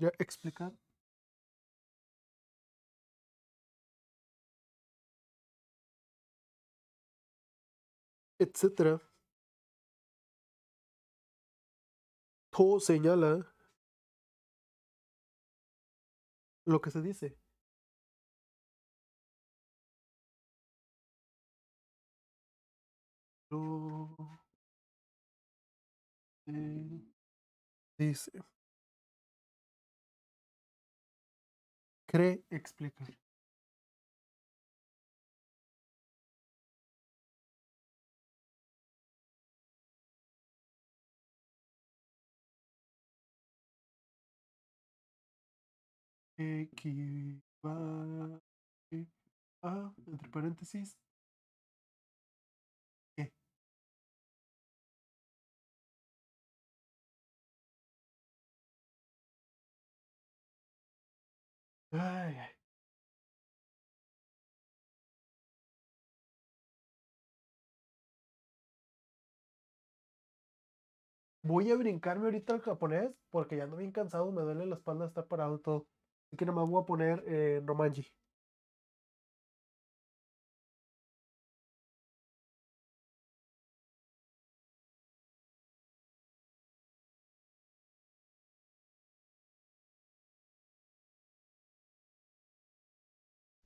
ya explicar etcétera. Todo señala lo que se dice. Lo dice. cree explicar. Equivale eh, eh, a, ah, entre paréntesis, Ay, Voy a brincarme ahorita al japonés porque ya ando bien cansado, me duele la espalda estar parado y todo. Así que nomás voy a poner Romanji. Eh,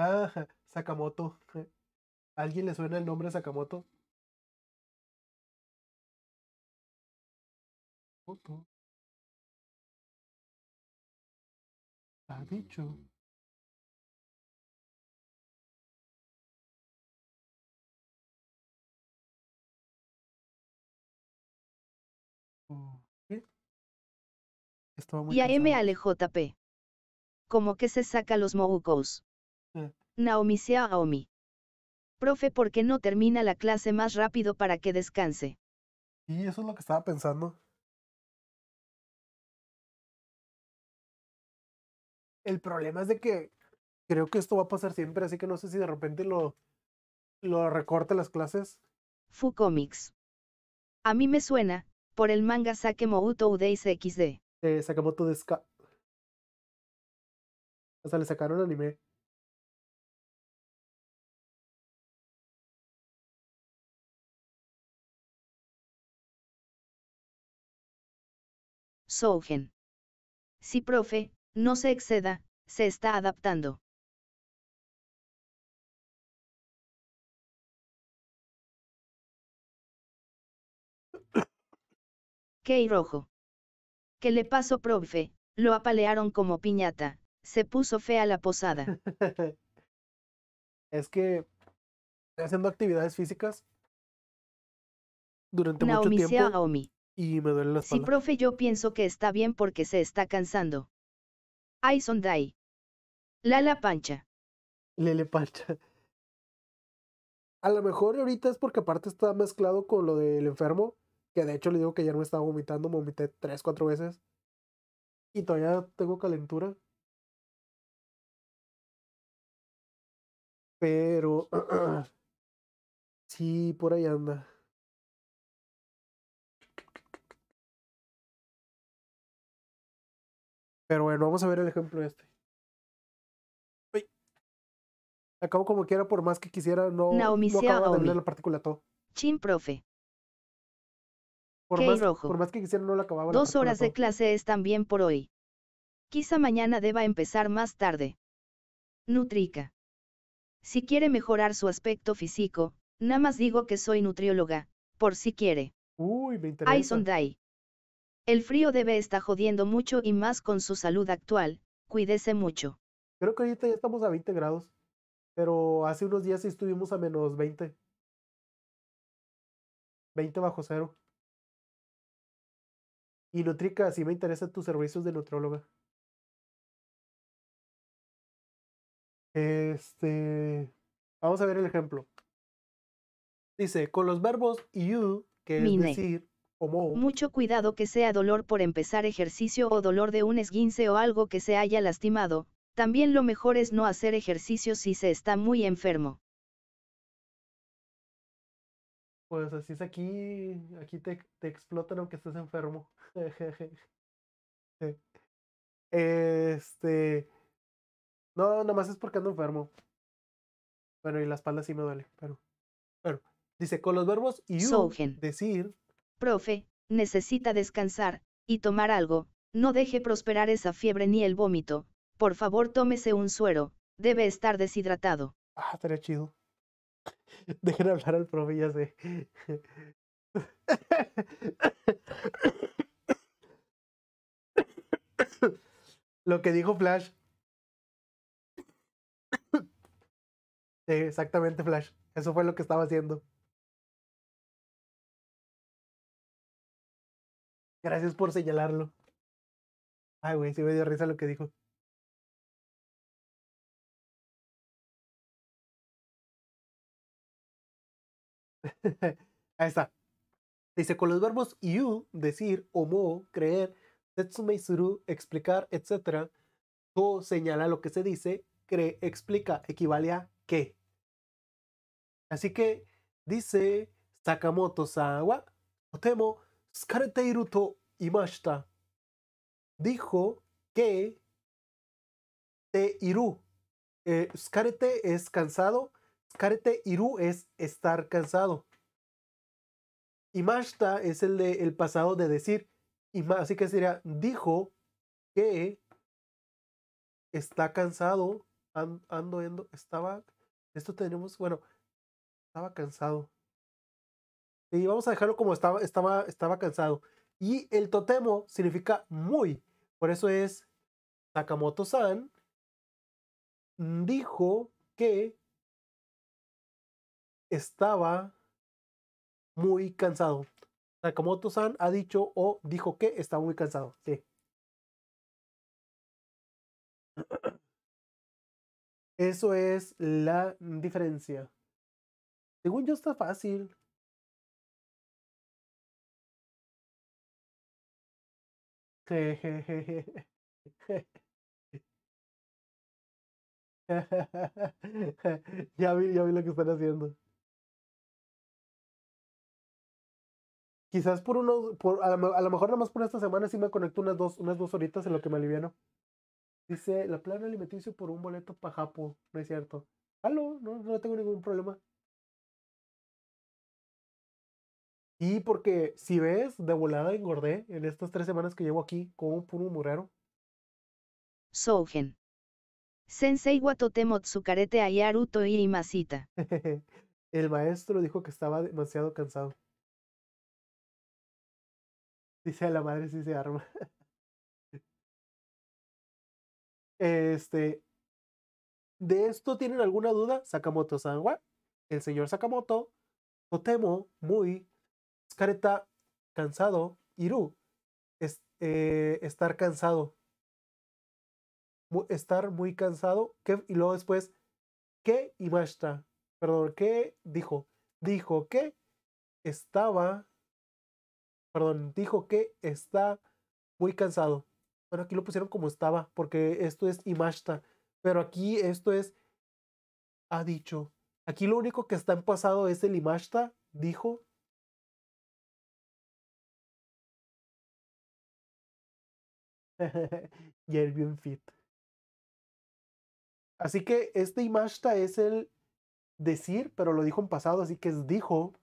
Ah, Sakamoto. ¿Alguien le suena el nombre Sakamoto? Ha dicho. Y mm. a muy y Como que se saca los moucos. Naomi sea Aomi. Profe, ¿por qué no termina la clase más rápido para que descanse? Y eso es lo que estaba pensando. El problema es de que creo que esto va a pasar siempre, así que no sé si de repente lo, lo recorte las clases. Fu Comics. A mí me suena, por el manga Sakemoto Udeis XD. Eh, Sakamoto O le sacaron anime. Sougen. Si profe, no se exceda, se está adaptando. Kei rojo. ¿Qué le pasó, profe? Lo apalearon como piñata, se puso fea la posada. es que haciendo actividades físicas durante mucho tiempo. Naomi. Y me duele la Sí, profe, yo pienso que está bien porque se está cansando. Aison la Lala Pancha. Lele Pancha. A lo mejor ahorita es porque aparte está mezclado con lo del enfermo, que de hecho le digo que ya no me estaba vomitando, vomité tres, cuatro veces. Y todavía tengo calentura. Pero... sí, por ahí anda. Pero bueno, vamos a ver el ejemplo este. Uy. Acabo como quiera, por más que quisiera, no, Naomi no de la partícula todo. Chin, profe. Por más, que quisiera, no lo acababa. Dos horas de clase es también por hoy. Quizá mañana deba empezar más tarde. Nutrica. Si quiere mejorar su aspecto físico, nada más digo que soy nutrióloga, por si quiere. Uy, me interesa. El frío debe estar jodiendo mucho y más con su salud actual, cuídese mucho. Creo que ahorita ya estamos a 20 grados, pero hace unos días estuvimos a menos 20. 20 bajo cero. Y Nutrica, si me interesan tus servicios de nutróloga. Este. Vamos a ver el ejemplo. Dice, con los verbos you, que es decir, mucho cuidado que sea dolor por empezar ejercicio o dolor de un esguince o algo que se haya lastimado, también lo mejor es no hacer ejercicio si se está muy enfermo. Pues así es aquí, aquí te, te explotan aunque estés enfermo. este... No, nada más es porque ando enfermo. Bueno, y la espalda sí me duele, pero... Bueno, dice, con los verbos y decir, Profe, necesita descansar, y tomar algo, no deje prosperar esa fiebre ni el vómito, por favor tómese un suero, debe estar deshidratado. Ah, estaría chido. Dejen hablar al profe, ya sé. Lo que dijo Flash. Eh, exactamente, Flash. Eso fue lo que estaba haciendo. Gracias por señalarlo. Ay, güey, sí me dio risa lo que dijo. Ahí está. Dice, con los verbos you, decir, omo, creer, Tetsumeizuru explicar, etc. To señala lo que se dice, cree, explica, equivale a que. Así que dice Sakamoto Sawa, Otemo, iruto y imashita. Dijo que te iru. Eh, es cansado. Skarete iru es estar cansado. Imashita es el, de, el pasado de decir. Así que sería, dijo que está cansado. Ando, ando, estaba. Esto tenemos, bueno, estaba cansado. Y vamos a dejarlo como estaba, estaba, estaba cansado. Y el totemo significa muy. Por eso es Sakamoto-san dijo que estaba muy cansado. Sakamoto-san ha dicho o dijo que estaba muy cansado. Sí. Eso es la diferencia. Según yo está fácil. ya vi, ya vi lo que están haciendo. Quizás por unos, por, a, lo, a lo mejor nada más por esta semana sí me conecto unas dos, unas dos horitas en lo que me aliviano. Dice, la plana alimenticio por un boleto pajapo no es cierto. Halo, no, no tengo ningún problema. Y porque si ves, de volada engordé en estas tres semanas que llevo aquí como un puro murero. Sougen. Sensei Watotemo Tsukarete Ayaruto y El maestro dijo que estaba demasiado cansado. Dice a la madre si se arma. Este. ¿De esto tienen alguna duda? Sakamoto Sanwa, el señor Sakamoto, Totemo, Muy, está cansado, Iru, eh, estar cansado. estar muy cansado. y luego después, ¿qué Imashta? Perdón, ¿qué dijo? Dijo que estaba. Perdón, dijo que está muy cansado. Bueno, aquí lo pusieron como estaba, porque esto es Imashta. Pero aquí esto es ha dicho. Aquí lo único que está en pasado es el Imashta. dijo, y el bien fit. Así que este imashta es el decir, pero lo dijo en pasado, así que es dijo.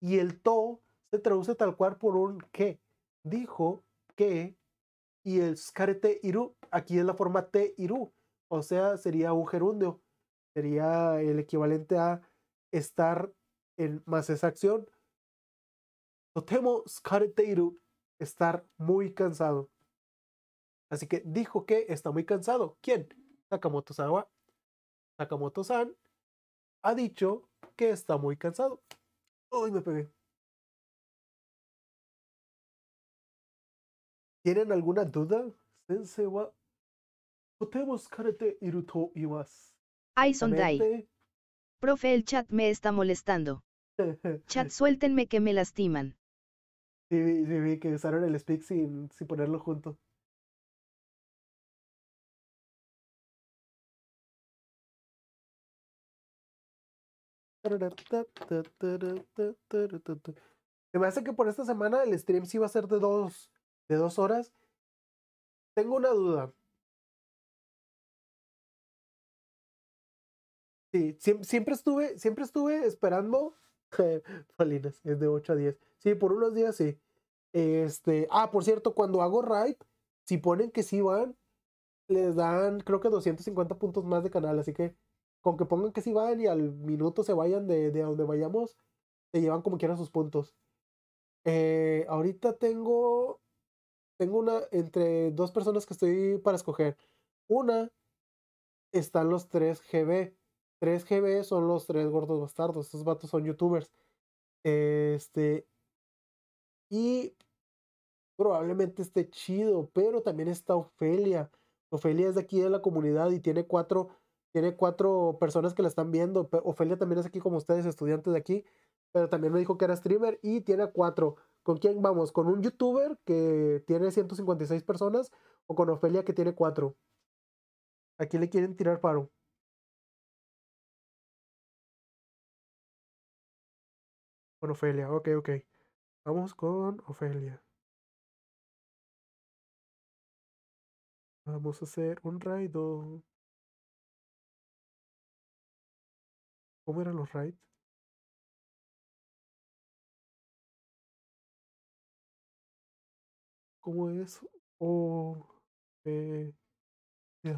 Y el to se traduce tal cual por un que. Dijo que. Y el skarete iru, aquí es la forma te iru. O sea, sería un gerundio. Sería el equivalente a estar en más esa acción. Totemo skarete iru, estar muy cansado. Así que dijo que está muy cansado. ¿Quién? Sakamoto Sawa. Sakamoto-san ha dicho que está muy cansado. ¡Uy, me pegué! ¿Tienen alguna duda? Sensei Ay, Sondai. Profe, el chat me está molestando. chat, suéltenme que me lastiman. Sí, sí, vi que usaron el speak sin, sin ponerlo junto. Me parece que por esta semana el stream sí va a ser de dos, de dos horas. Tengo una duda. Sí, siempre estuve, siempre estuve esperando. polines, es de 8 a 10. Sí, por unos días sí. Este, ah, por cierto, cuando hago raid, si ponen que sí van, les dan creo que 250 puntos más de canal, así que con que pongan que si van y al minuto se vayan de, donde vayamos, se llevan como quieran sus puntos. Eh, ahorita tengo, tengo una entre dos personas que estoy para escoger. Una están los 3GB. 3GB son los tres gordos bastardos. esos vatos son youtubers. Este. Y probablemente esté chido, pero también está Ofelia. Ofelia es de aquí de la comunidad y tiene cuatro tiene cuatro personas que la están viendo. Ofelia también es aquí como ustedes, estudiantes de aquí, pero también me dijo que era streamer y tiene a cuatro. ¿Con quién vamos? ¿Con un youtuber que tiene 156 personas o con Ofelia que tiene cuatro? ¿A quién le quieren tirar paro? Con Ofelia, ok, ok. Vamos con Ofelia. Vamos a hacer un raido. ¿Cómo eran los raids? ¿Cómo es? O. Oh, eh, O.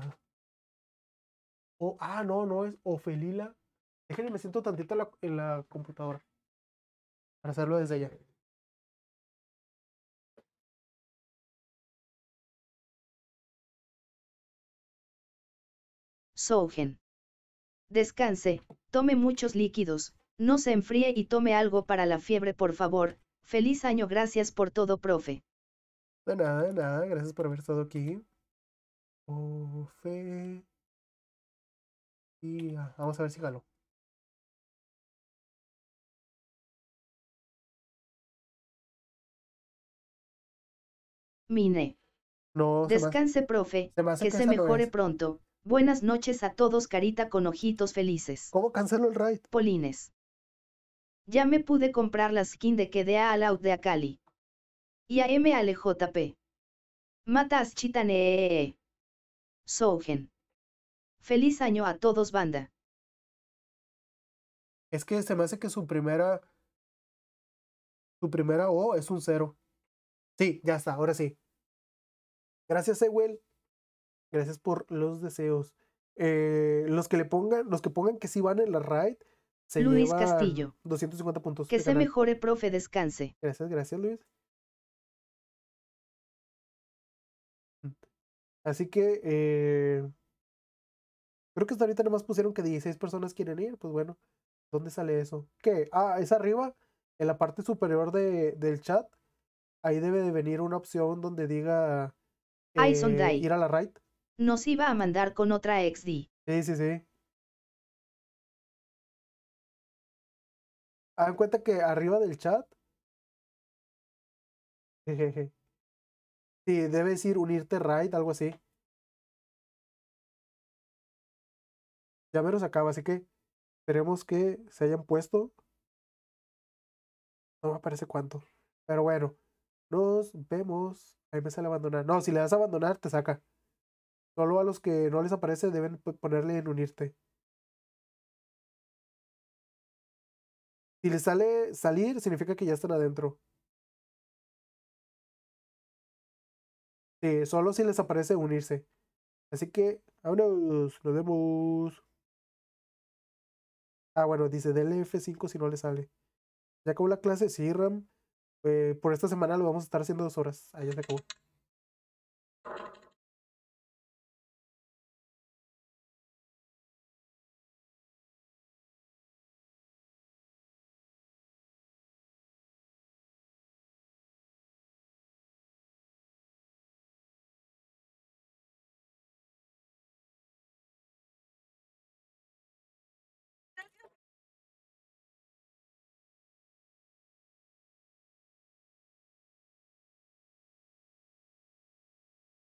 Oh, ah, no, no es. O Felila. Déjenme, me siento tantito en la, en la computadora. Para hacerlo desde allá. Sogen. Descanse, tome muchos líquidos, no se enfríe y tome algo para la fiebre, por favor. Feliz año, gracias por todo, profe. De nada, de nada, gracias por haber estado aquí. Profe. Y ah, vamos a ver si galo. Mine. No, Descanse, profe. que, se mejore pronto. Buenas noches a todos, carita con ojitos felices. ¿Cómo cancelo el raid? Polines. Ya me pude comprar la skin de que de a de Akali. Y a M. E Mata Matas Chitan eh, eh, eh, Sougen. Feliz año a todos, banda. Es que se me hace que su primera. Su primera O es un cero. Sí, ya está, ahora sí. Gracias, Ewell. Gracias por los deseos. Eh, los que le pongan, los que pongan que sí van en la raid, se Luis Castillo. 250 puntos. Que se mejore, profe, descanse. Gracias, gracias, Luis. Mm. Así que eh, creo que hasta ahorita nomás pusieron que 16 personas quieren ir. Pues bueno, ¿dónde sale eso? ¿Qué? Ah, es arriba, en la parte superior de, del chat. Ahí debe de venir una opción donde diga eh, ir a la right nos iba a mandar con otra XD. Sí, sí, sí. Hagan cuenta que arriba del chat. Jejeje. Sí, debes ir unirte right, algo así. Ya me lo acaba, así que esperemos que se hayan puesto. No me aparece cuánto. Pero bueno, nos vemos. Ahí me sale abandonar. No, si le das a abandonar, te saca. Solo a los que no les aparece deben ponerle en unirte. Si les sale salir, significa que ya están adentro. Sí, solo si les aparece unirse. Así que, vámonos, nos vemos. Ah, bueno, dice del F5 si no les sale. Ya acabó la clase, sí, Ram. Eh, por esta semana lo vamos a estar haciendo dos horas. Ahí ya se acabó.